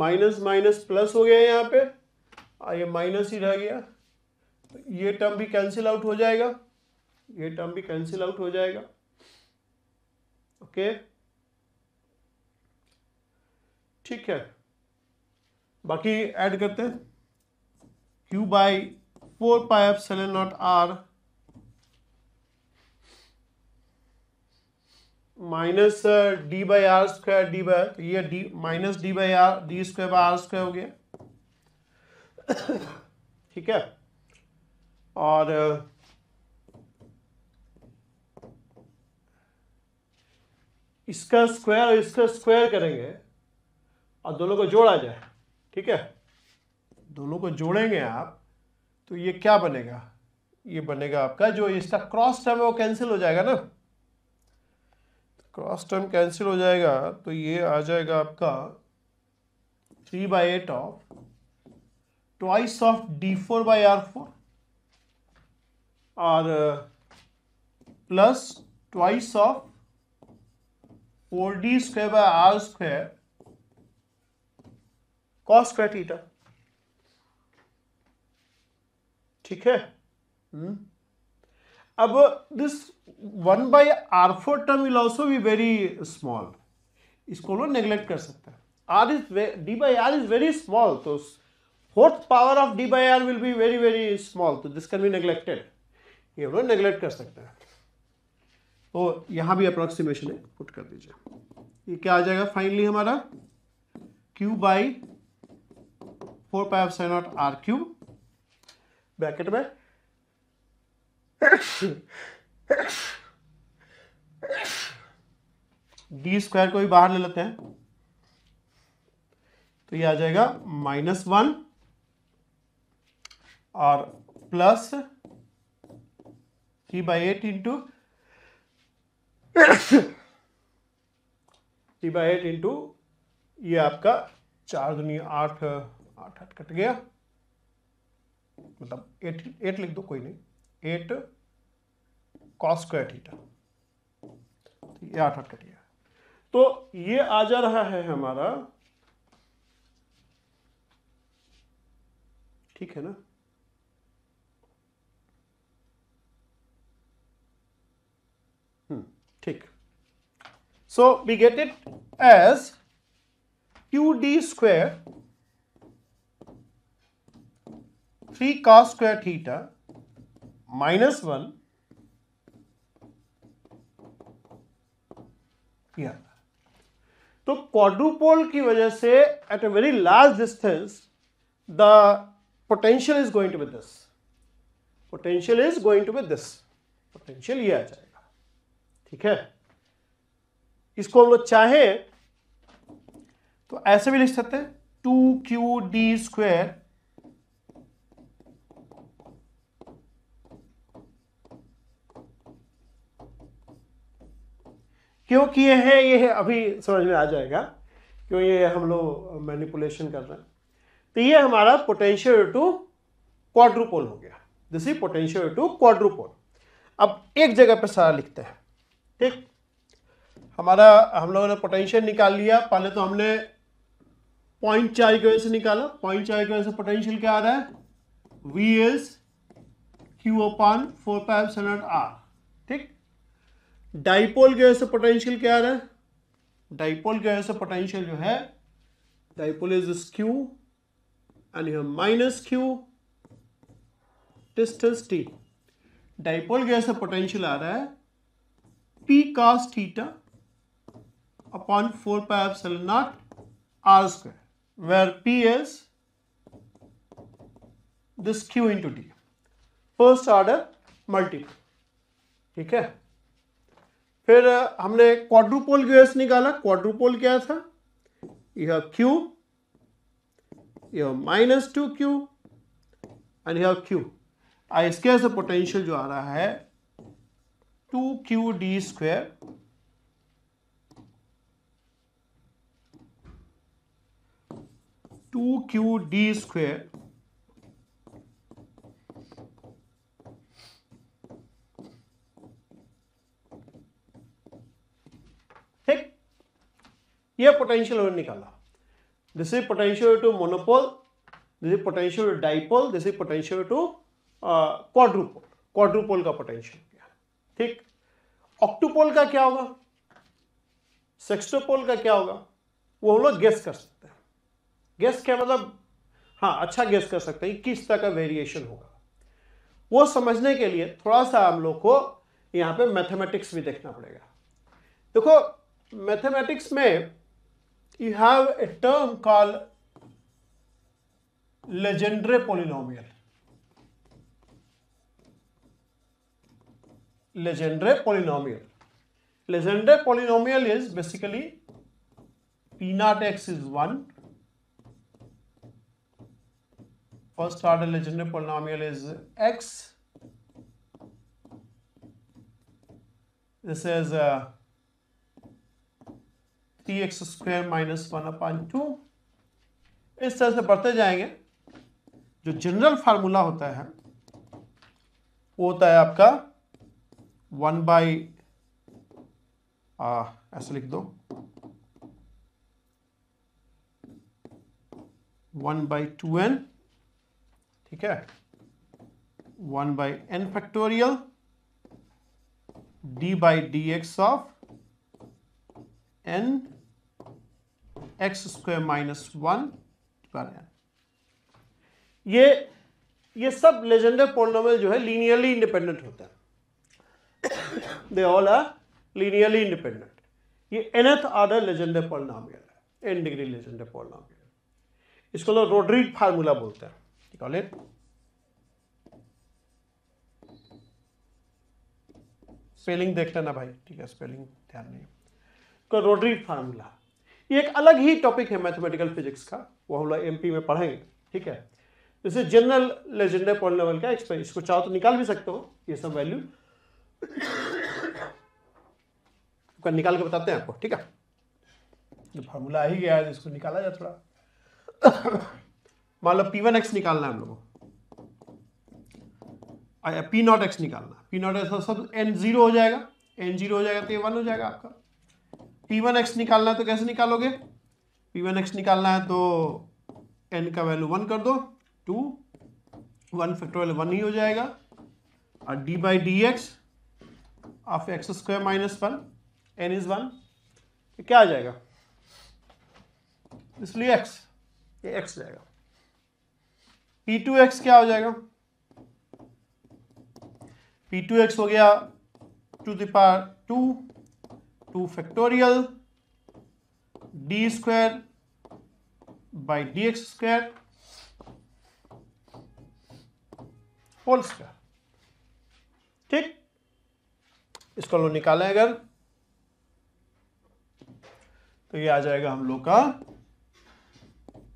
minus minus plus हो गया यहां पे ये माइनस ही रह गया ये टर्म भी कैंसिल आउट हो जाएगा ये टर्म भी कैंसिल आउट हो जाएगा ओके ठीक है बाकी ऐड करते हैं q by 4 pi epsilon naught r minus d by are square d by तो ये d minus d by r d square by r square हो गया ठीक है और uh, इसका स्क्वायर और इसका स्क्वायर करेंगे और दोनों को जोड़ा जाए ठीक है दोनों को जोड़ेंगे आप तो ये क्या बनेगा ये बनेगा आपका जो इसका क्रॉस टर्म है वो कैंसिल हो जाएगा ना क्रॉस टर्म कैंसिल हो जाएगा तो ये आ जाएगा आपका three by eight of twice of d four by r four और plus twice of four d square by r square cos square theta ठीक है हम्म। अब this one by r four term will also be very small इसको लोग neglect कर सकते हैं r is d by r is very small तो fourth power of d by r will be very very small तो this can be neglected ये हम लोग नेग्लेक्ट कर सकते हैं तो यहाँ भी अप्रोक्सीमेशन है पुट कर दीजिए ये क्या आ जाएगा फाइनली हमारा q by four pi of sine naught r cube bracket में डी स्क्वायर को भी बाहर ले लेते हैं तो ये आ जाएगा माइनस वन और plus three by eight into three by eight into ये आपका चार दुनिया आठ आठ आठ कट गया मतलब एट एट लिख दो कोई नहीं एट कॉस स्क्वायर थीटा ये आठ आठ कटिया तो ये आ जा रहा है हमारा ठीक है ना हम्म, ठीक so we get it as q d square three cos square theta minus one तो क्वाड्रुपोल की वजह से at a very large distance the potential is going to be this potential is going to be this potential ये आ जाएगा ठीक है इसको हम लोग चाहें तो ऐसे भी लिख सकते हैं टू क्यू डी स्क्वायर क्यों किए हैं ये अभी समझ में आ जाएगा क्यों ये हम लोग मैनिपुलेशन कर रहे हैं तो ये हमारा पोटेंशियल टू क्वाड्रुपोल हो गया this is potential to quadrupole अब एक जगह पर सारा लिखते हैं ठीक हमारा हम लोगों ने पोटेंशियल निकाल लिया पहले तो हमने पॉइंट चार्ज की वजह से निकाला पॉइंट चार्ज की वजह से पोटेंशियल क्या आ रहा है V is q upon four pi सेवन आर डाइपोल वजह से पोटेंशियल क्या आ रहा है डाइपोल वजह से पोटेंशियल जो है dipole is is q and you minus q distance t dipole वजह से पोटेंशियल आ रहा है p cos theta upon 4 pi सेल naught r square where p is this q into d first order multiple ठीक है फिर हमने क्वाड्रुपोल यूएस निकाला क्वाड्रुपोल क्या था यह क्यू यह माइनस टू क्यू एंड यह क्यू इसके से पोटेंशियल जो आ रहा है two q d square two q d square ये पोटेंशियल निकाला this is potential to monopole this is potential to dipole this is potential to quadrupole quadrupole का पोटेंशियल क्या ठीक ऑक्टोपोल का क्या होगा सेक्सटोपोल का क्या होगा वो हम लोग गेस कर सकते हैं गेस क्या मतलब हाँ अच्छा गेस कर सकते हैं किस तरह का वेरिएशन होगा वो समझने के लिए थोड़ा सा हम लोग को यहां पे मैथमेटिक्स भी देखना पड़ेगा देखो मैथमेटिक्स में you have a term called Legendre polynomial. Legendre polynomial. Legendre polynomial is basically P naught x is 1. First order Legendre polynomial is x. This is uh, three x square minus one upon two इस तरह से बढ़ते जाएंगे जो general formula होता है वो होता है आपका वन बाई ऐसे लिख दो वन बाई टू एन ठीक है one by n factorial d by d x of n x square minus one ये ये सब लेजेंडर पोलिनोमियल जो है लीनियरली इंडिपेंडेंट होता है they all are linearly independent ये एनथ आर्डर लेजेंडर पोलिनोमियल है एन डिग्री लेजेंडर पोलिनोमियल इसको लोग रोड्रिक फार्मूला बोलते हैं कॉल इट स्पेलिंग देखते ना भाई ठीक है स्पेलिंग ध्यान नहीं रोड्रिक फार्मूला ये एक अलग ही टॉपिक है मैथमेटिकल फिजिक्स का वो हम लोग एमपी में पढ़ेंगे ठीक है जैसे जनरल लेजेंडर पॉइंट लेवल का एक्सपेरिंग इसको चाहो तो निकाल भी सकते हो ये सब वैल्यू का निकाल के बताते हैं आपको ठीक है जो फार्मूला आ ही गया है इसको निकाला जाए थोड़ा मान लो पी वन एक्स निकालना है हम लोगों को पी नॉट एक्स निकालना पी नॉट एक्स सब एन जीरो हो जाएगा एन जीरो हो जाएगा तो ये वन हो जाएगा आपका पी वन एक्स निकालना है तो कैसे निकालोगे पी वन एक्स निकालना है तो एन का वैल्यू वन कर दो टू वन फैक्टोरियल वन ही हो जाएगा और d by d x of x square minus one n is one क्या आ जाएगा इसलिए एक्स ये एक्स जाएगा पी टू एक्स क्या हो जाएगा पी टू एक्स हो गया two the power two two factorial d square by d x square whole square ठीक इसको लोग निकालें अगर तो ये आ जाएगा हम लोग का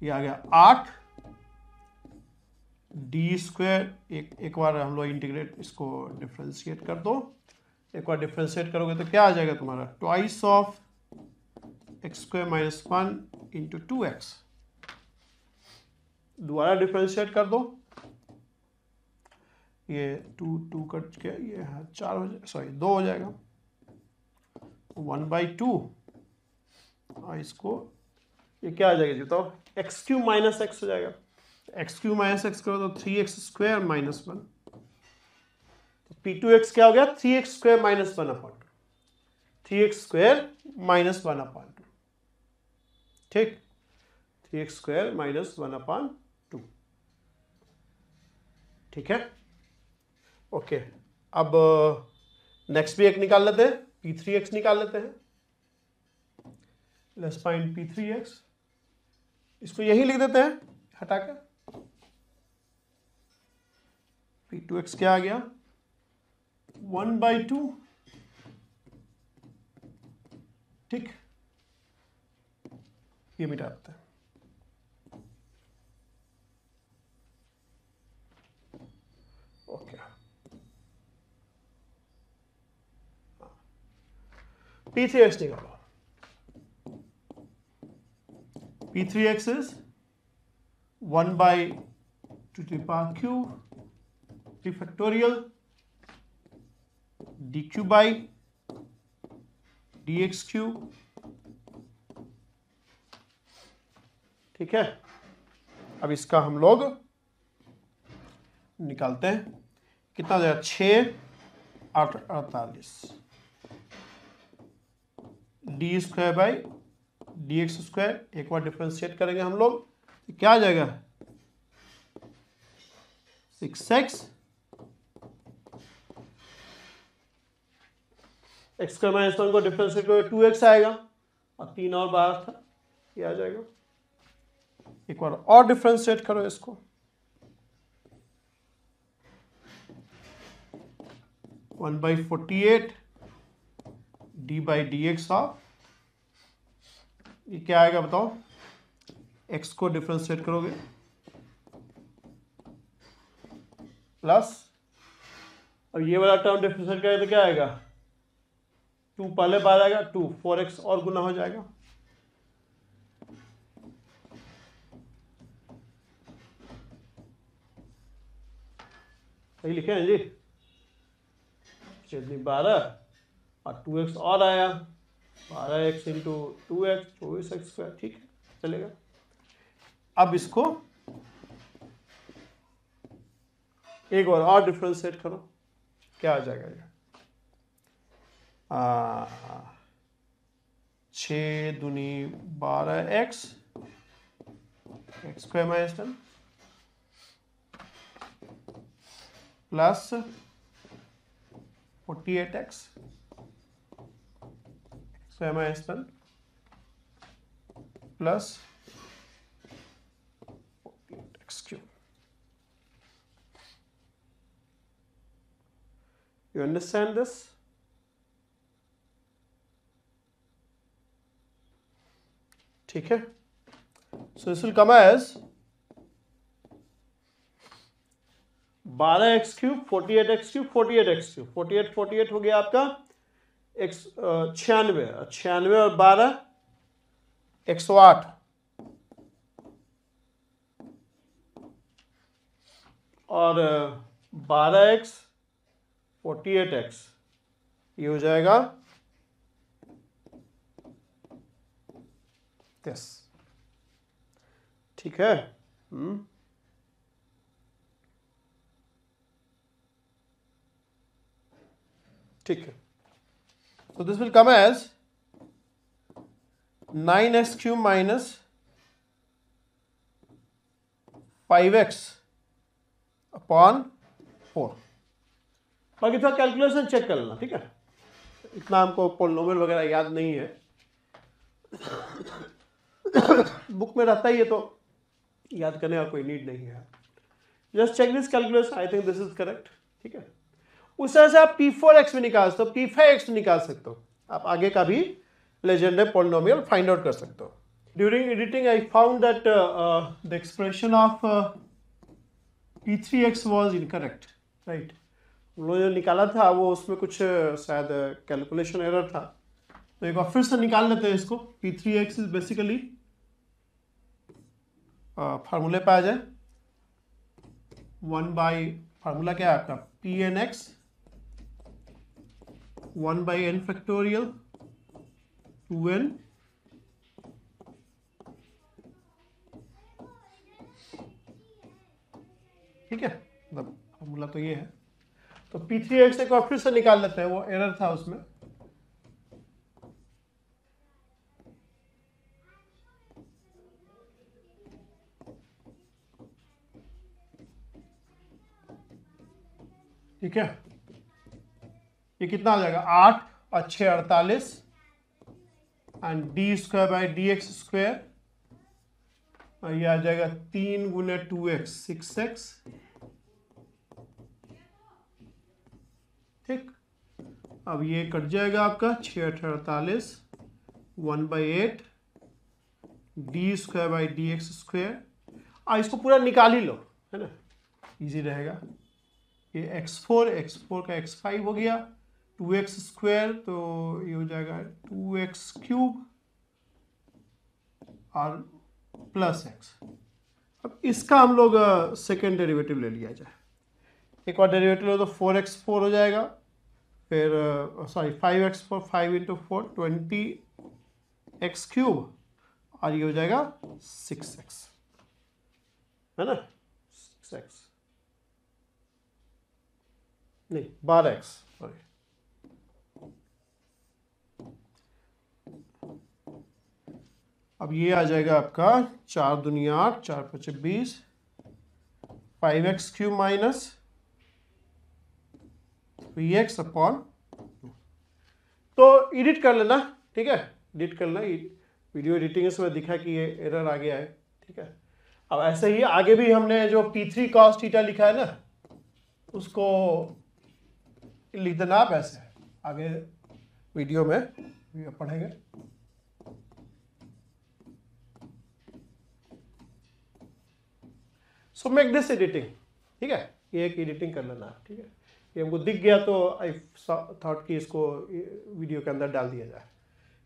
ये आ गया आठ डी स्क्वायर एक एक बार हम लोग इंटीग्रेट इसको डिफ्रेंशिएट कर दो एक बार डिफ्रेंशिएट करोगे तो क्या आ जाएगा तुम्हारा twice of x square minus one into two x दोबारा डिफ्रेंशिएट कर दो ये टू टू कट के ये है हाँ, चार हो जाए सॉरी दो हो जाएगा वन बाई टू और इसको ये क्या आ जाएगा बताओ एक्स क्यू माइनस एक्स हो जाएगा एक्स क्यू माइनस एक्स करो तो three x square minus one p two x क्या हो गया three x square minus one upon two three x square minus one upon two ठीक three x square minus one upon two ठीक है okay अब next uh, भी एक निकाल लेते हैं पी थ्री एक्स निकाल लेते हैं let's point p three x इसको यही लिख देते हैं हटाकर पी टू एक्स क्या आ गया 1 by 2 ठीक ये मिटा देते ओके p3x निकालो p3x is 1 by 2 to the power q factorial d q by d x q ठीक है अब इसका हम लोग निकालते हैं कितना जाएगा छ आठ अड़तालीस d square by d x square एक बार डिफ्रेंशिएट करेंगे हम लोग तो क्या आ जाएगा सिक्स एक्स एक्स का माइनस वन को डिफ्रेंशिएट करोगे टू एक्स आएगा और तीन और बारह था ये आ जाएगा एक बार और डिफ्रेंशिएट करो इसको one by forty eight d by d x of ये क्या आएगा बताओ एक्स को डिफ्रेंशिएट करोगे प्लस और ये वाला टर्म डिफ्रेंशिएट करें तो क्या आएगा टू पहले बार आएगा टू फोर एक्स और गुना हो जाएगा सही लिखे हैं जी चलिए बारह और टू एक्स और आया बारह एक्स इंटू टू एक्स चौबीस एक्स स्क्वायर ठीक है चलेगा अब इसको एक बार और डिफरेंशिएट करो क्या आ जाएगा यार छ दुनी बारह x x square minus ten plus forty eight x square minus ten plus You understand this? ठीक है so this will come as बारह x cube forty eight x cube forty eight x cube forty eight forty eight हो गया आपका x छियानवे छियानवे और बारह एक सौ आठ और बारह एक्स फोर्टी एट एक्स ये हो जाएगा this ठीक है हम्म। ठीक है this will come as nine x cube minus five x upon four बाकी थोड़ा कैलकुलेशन चेक कर लेना ठीक है इतना हमको पोलोमेल वगैरह याद नहीं है बुक में रहता ही है तो याद करने का कोई नीड नहीं है just check this calculus I think this is correct ठीक है उस तरह से आप पी फोर एक्स भी निकाल सकते हो पी फाइव एक्स निकाल सकते हो आप आगे का भी लेजेंडरी पोलिनोमियल फाइंड आउट कर सकते हो during editing I found that the expression of p three x was incorrect right right जो निकाला था वो उसमें कुछ uh, शायद कैलकुलेशन uh, एरर था तो एक बार फिर से निकाल लेते हैं इसको p three x is basically फार्मूले पे आ जाए वन बाई फार्मूला क्या है आपका p n x one by n factorial two n ठीक है मतलब फार्मूला तो ये है तो पी थ्री एक्स एक और फिर से निकाल लेते हैं वो एरर था उसमें ठीक है ये कितना आ जाएगा आठ और छ अड़तालीस and d square by d x square और ये आ जाएगा तीन गुने टू एक्स सिक्स एक्स ठीक अब ये कट जाएगा आपका छ अठ अड़तालीस one by eight d square by d x square इसको पूरा निकाल ही लो है ना इजी रहेगा ये एक्स फोर एक्स फोर का एक्स फाइव हो गया टू एक्स स्क्वायर तो ये हो जाएगा टू एक्स क्यूब और प्लस एक्स अब इसका हम लोग सेकेंड डेरिवेटिव ले लिया जाए एक और डेरिवेटिव लो तो फोर एक्स फोर हो जाएगा फिर sorry five x four five into four twenty x cube और ये हो जाएगा सिक्स एक्स है ना सिक्स एक्स नहीं बारह एक्स अब ये आ जाएगा आपका चार दुनिया आठ चार पचे बीस five x Q minus v x upon तो एडिट कर लेना ठीक है एडिट कर लेना वीडियो एडिटिंग इसमें दिखा कि ये एरर आ गया है ठीक है अब ऐसे ही आगे भी हमने जो पी थ्री कॉस्ट ईटा लिखा है ना उसको लिख देना आप ऐसे आगे वीडियो में पढ़ेंगे सो मेक दिस एडिटिंग ठीक है ये एक एडिटिंग कर लेना ठीक है ये हमको दिख गया तो आई थॉट कि इसको वीडियो के अंदर डाल दिया जाए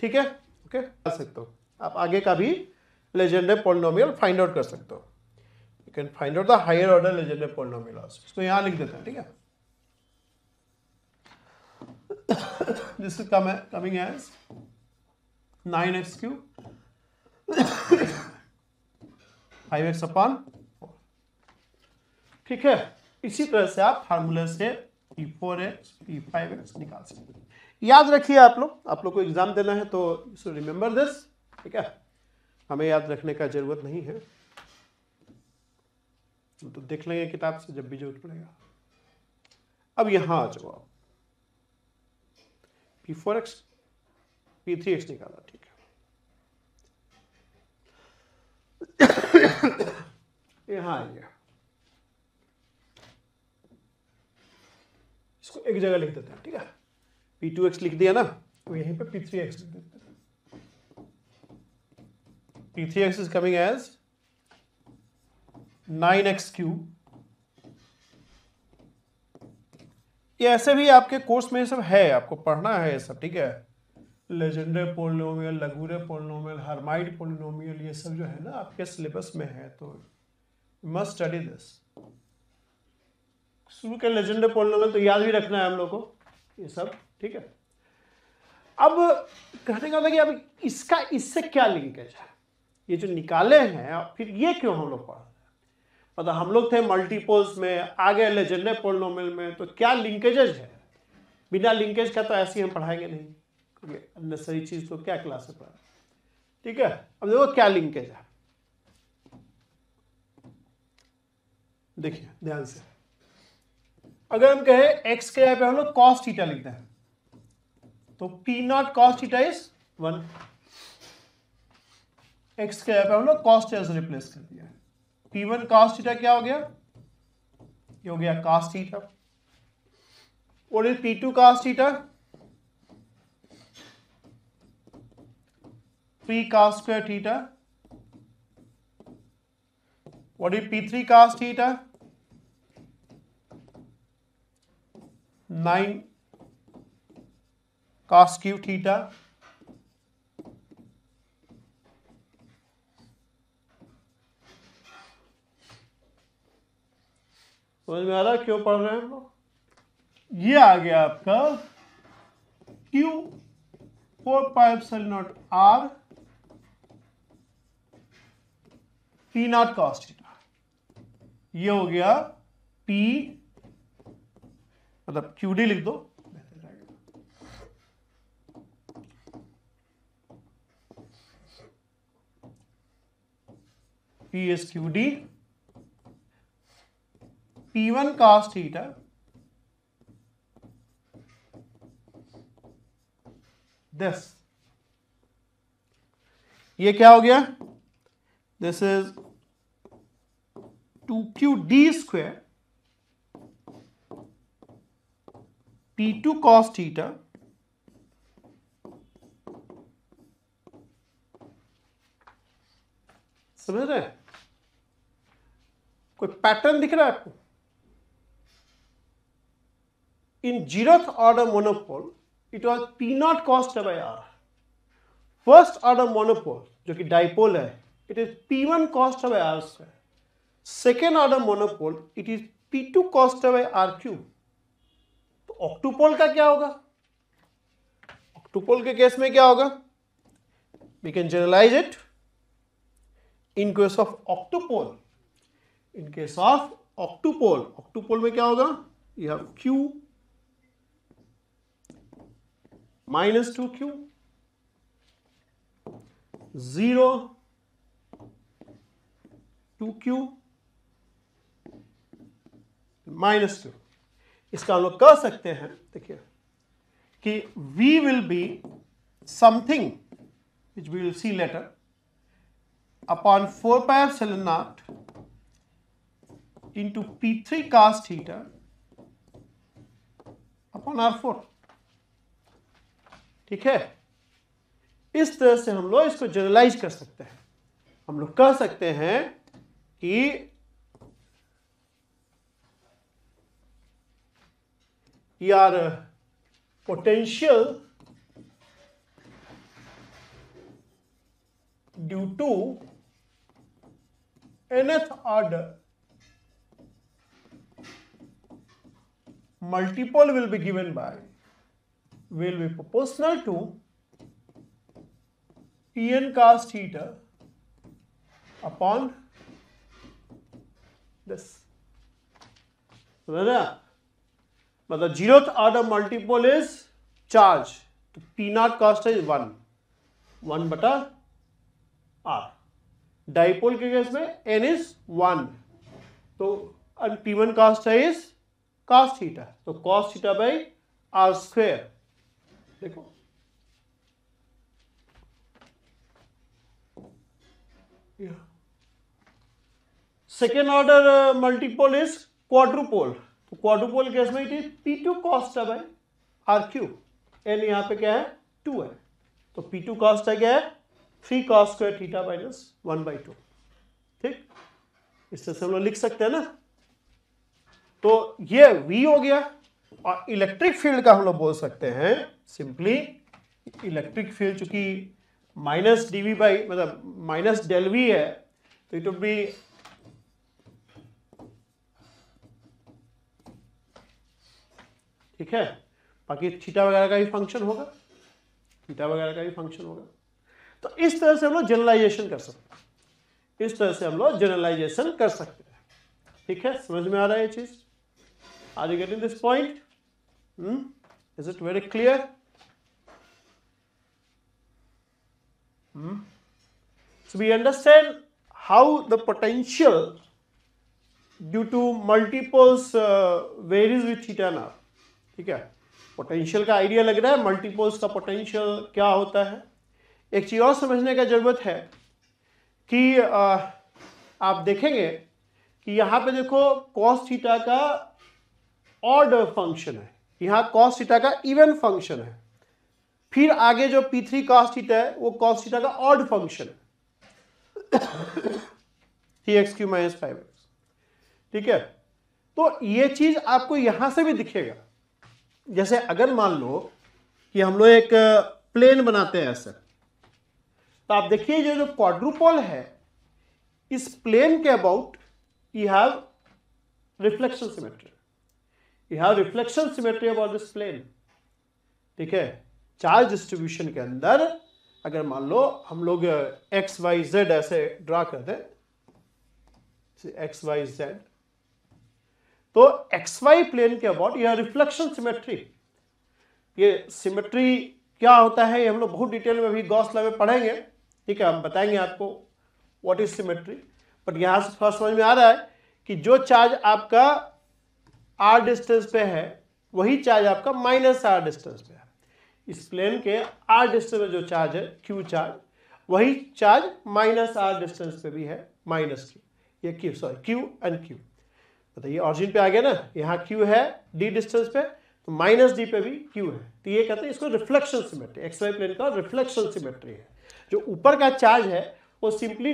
ठीक है ओके डाल सकते हो आप आगे का भी लेजेंडरी पोलिनोमियल फाइंड आउट कर सकते हो you can find out the higher order Legendre polynomial इसको यहाँ लिख देते हैं ठीक है [coughs] this is come, coming as 9x cube 5x [coughs] upon 4 ठीक है इसी तरह से आप फार्मूले से p four x p five x निकाल सकते हैं याद रखिए आप लोग आप लोग को एग्जाम देना है तो सो रिमेंबर दिस ठीक है हमें याद रखने का जरूरत नहीं है तो देख लेंगे किताब से जब भी जरूरत पड़ेगा अब यहां आ जाओ आप p four x p three x निकाला ठीक है यहां आ गया इसको एक जगह लिख देते हैं ठीक है पी टू एक्स लिख दिया ना तो यहीं पे पी थ्री एक्स लिख देते हैं is coming as nine x cube कि ऐसे भी आपके कोर्स में सब है आपको पढ़ना है ये सब ठीक है Legendre polynomial Laguerre polynomial Hermite polynomial ये सब जो है ना आपके सिलेबस में है तो मस्ट स्टडी दिस शुरू के लेजेंडर पोलिनोमियल तो याद भी रखना है हम लोग को ये सब ठीक है अब कहने का कि अब इसका इससे क्या लिंकेज है ये जो निकाले हैं फिर ये क्यों हम लोग पढ़ मतलब हम लोग थे मल्टीपोल्स में आगे लेजेंडे पोलोमिल में तो क्या लिंकेजेज है बिना लिंकेज का तो ऐसी हम पढ़ाएंगे नहीं क्योंकि अननेसरी चीज़ तो क्या क्लास में पढ़ा ठीक है अब देखो क्या लिंकेज है देखिए ध्यान से अगर हम कहें एक्स के पे हम लोग कॉस्ट थीटा लिखते हैं तो p naught cos theta is one x के पे हम लोग कॉस्ट से रिप्लेस कर दिया पी वन कास्टा क्या हो गया ये हो गया कास्टा और p two cos theta p cos theta और p three cos nine cos q theta समझ में आ रहा क्यों पढ़ रहे हैं हम लोग ये आ गया आपका q four pi cell naught r p naught cos ये हो गया पी मतलब क्यू डी लिख दो p is q d p one cos theta this ये क्या हो गया this is two q d square p two cos theta समझ रहे कोई पैटर्न दिख रहा है आपको in zeroth order monopole it was p naught cost by r first order monopole जो कि डाइपोल है it is p one cos by r square second order monopole it is p two cos by r cube तो octopole का क्या होगा ऑक्टोपोल के case में क्या होगा we can generalize it in case of octopole in case of octopole octopole में क्या होगा you have q minus two q zero two q minus two इसका हम लोग कह सकते हैं देखिए कि v will be something which we will see later upon four pi cell naught into p three cos theta upon r four ठीक है इस तरह से हम लोग इसको जनरलाइज कर सकते हैं हम लोग कह सकते हैं कि यार potential due to nth order multipole will be given by will be proportional to Tn cos theta upon this ना मतलब zeroth order multipole is charge तो p naught cos is one one बटा आर डाइपोल के case में n is one तो p one cos है is cos theta तो cos theta by r square देखो second order multipole is quadrupole तो quadrupole case में it is p two cos है भाई आर क्यू एन यहां पे क्या है टू है तो पी टू कॉस्ट है क्या है three cos square theta minus one by two ठीक इससे हम लोग लिख सकते हैं ना तो ये वी हो गया और इलेक्ट्रिक फील्ड का हम लोग बोल सकते हैं सिंपली इलेक्ट्रिक फील्ड चूंकि माइनस डी वी बाई मतलब माइनस डेल वी है तो इट वुड बी ठीक है बाकी थीटा वगैरह का भी फंक्शन होगा थीटा वगैरह का भी फंक्शन होगा तो इस तरह से हम लोग जनरलाइजेशन कर सकते हैं इस तरह से हम लोग जनरलाइजेशन कर सकते हैं ठीक है समझ में आ रहा है ये चीज are you getting this point is it very clear Hmm? So we understand how the potential due to multiples uh, varies with theta now. ठीक है पोटेंशियल का आइडिया लग रहा है मल्टीपोल्स का पोटेंशियल क्या होता है एक चीज़ और समझने का ज़रूरत है कि आ, uh, आप देखेंगे कि यहाँ पे देखो कॉस थीटा का ऑड फंक्शन है यहाँ कॉस थीटा का इवन फंक्शन है फिर आगे जो पी थ्री कॉस्टिटा है वो कॉस्टिटा का ऑड फंक्शन है three x Q minus five x ठीक है तो ये चीज आपको यहां से भी दिखेगा जैसे अगर मान लो कि हम लोग एक प्लेन बनाते हैं ऐसे तो आप देखिए जो जो क्वाड्रुपोल है इस प्लेन के about you have reflection symmetry you have reflection symmetry about this plane ठीक है चार्ज डिस्ट्रीब्यूशन के अंदर अगर मान लो हम लोग एक्स वाई जेड ऐसे ड्रा कर दें एक्स वाई जेड तो एक्स वाई प्लेन के अबाउट यह रिफ्लेक्शन सिमेट्री ये सिमेट्री क्या होता है ये हम लोग बहुत डिटेल में अभी गौसला में पढ़ेंगे ठीक है हम बताएंगे आपको व्हाट इज सिमेट्री बट यहां से थोड़ा समझ में आ रहा है कि जो चार्ज आपका आर डिस्टेंस पे है वही चार्ज आपका माइनस आर डिस्टेंस पे है इस प्लेन के आर डिस्टेंस में जो चार्ज है क्यू चार्ज वही चार्ज माइनस आर डिस्टेंस पे भी है माइनस क्यू ये q sorry q and q बताइए ऑरिजिन पे आ गया ना यहाँ क्यू है डी डिस्टेंस पे तो माइनस डी पे भी क्यू है तो ये कहते हैं इसको reflection symmetry x y plane का रिफ्लेक्शन सिमेट्री है जो ऊपर का चार्ज है वो सिंपली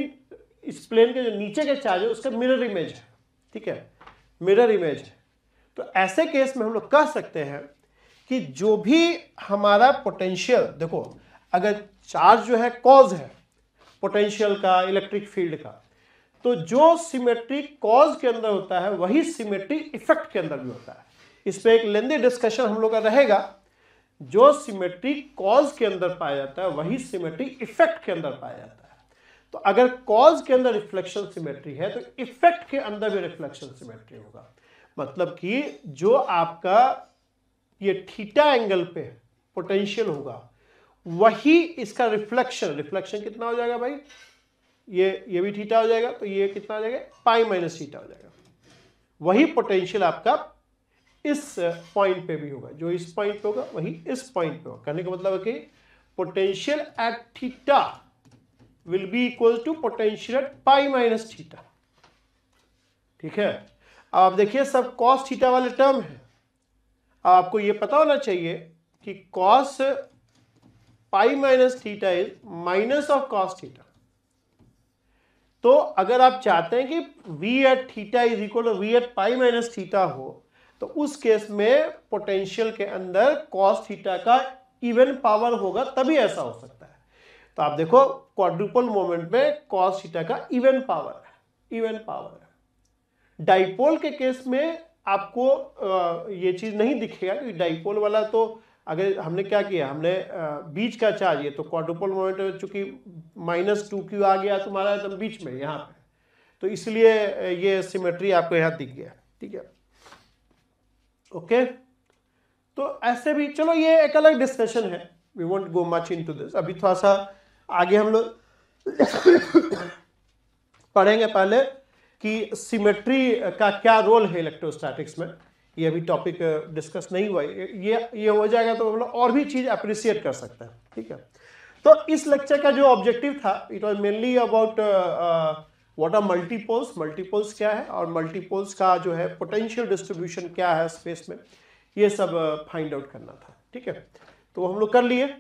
इस प्लेन के जो नीचे का चार्ज है उसका मिरर इमेज है ठीक है मिरर इमेज है तो ऐसे केस में हम लोग कह सकते हैं कि जो भी हमारा पोटेंशियल देखो अगर चार्ज जो है कॉज है पोटेंशियल का इलेक्ट्रिक फील्ड का तो जो सिमेट्री कॉज के अंदर होता है वही सिमेट्री इफेक्ट के अंदर भी होता है इस पर एक लेंदी डिस्कशन हम लोग का रहेगा जो सिमेट्री कॉज के अंदर पाया जाता है वही सिमेट्री इफेक्ट के अंदर पाया जाता है तो अगर कॉज के अंदर रिफ्लेक्शन सिमेट्री है तो इफेक्ट के अंदर भी रिफ्लेक्शन सिमेट्री होगा मतलब कि जो आपका ये थीटा एंगल पे पोटेंशियल होगा वही इसका रिफ्लेक्शन रिफ्लेक्शन कितना हो जाएगा भाई ये ये भी थीटा हो जाएगा तो ये कितना हो जाएगा पाई माइनस थीटा हो जाएगा वही पोटेंशियल आपका इस पॉइंट पे भी होगा जो इस पॉइंट पे होगा वही इस पॉइंट पे होगा कहने का मतलब है कि potential at theta will be equal to potential at pi minus theta ठीक है अब आप देखिए सब कॉस थीटा वाले टर्म है आपको ये पता होना चाहिए कि cos pi minus theta is minus of cos theta तो अगर आप चाहते हैं कि v at theta is equal to v at pi minus theta हो तो उस केस में पोटेंशियल के अंदर कॉस थीटा का इवन पावर होगा तभी ऐसा हो सकता है तो आप देखो क्वाड्रुपल मोमेंट में कॉस थीटा का इवन पावर है इवन पावर है डाइपोल के केस में आपको ये चीज़ नहीं दिखेगा क्योंकि डाइपोल वाला तो अगर हमने क्या किया हमने बीच का चार्ज ये तो क्वाड्रोपोल मोमेंट चूंकि माइनस टू क्यू आ गया तुम्हारा एकदम बीच में यहाँ पे तो इसलिए ये सिमेट्री आपको यहाँ दिख गया ठीक है ओके तो ऐसे भी चलो ये एक अलग डिस्कशन है we won't go much into this अभी थोड़ा सा आगे हम लोग [coughs] पढ़ेंगे पहले कि सिमेट्री का क्या रोल है इलेक्ट्रोस्टैटिक्स में ये अभी टॉपिक डिस्कस नहीं हुआ ये ये हो जाएगा तो मतलब और भी चीज़ अप्रिसिएट कर सकते हैं ठीक है तो इस लेक्चर का जो ऑब्जेक्टिव था it was mainly about what are multipoles multipoles क्या है और मल्टीपोल्स का जो है पोटेंशियल डिस्ट्रीब्यूशन क्या है स्पेस में ये सब फाइंड uh, आउट करना था ठीक है तो हम लोग कर लिए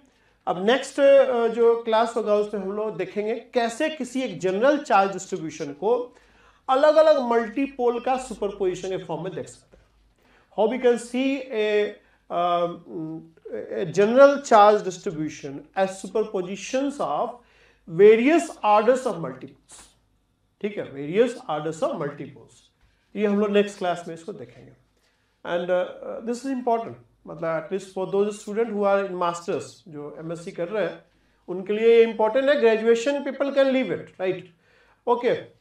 अब नेक्स्ट uh, जो क्लास होगा उसमें हम लोग देखेंगे कैसे किसी एक जनरल चार्ज डिस्ट्रीब्यूशन को uh, अलग अलग मल्टीपोल का सुपरपोजिशन के फॉर्म में देख सकते हैं how we can see a general charge distribution as superposition of various orders of multipoles ठीक है वेरियस ऑर्डर्स ऑफ मल्टीपोल्स ये हम लोग नेक्स्ट क्लास में इसको देखेंगे एंड दिस इज इंपॉर्टेंट मतलब at least for those student who are in masters जो एमएससी कर रहे हैं उनके लिए ये इंपॉर्टेंट है graduation people can leave it right okay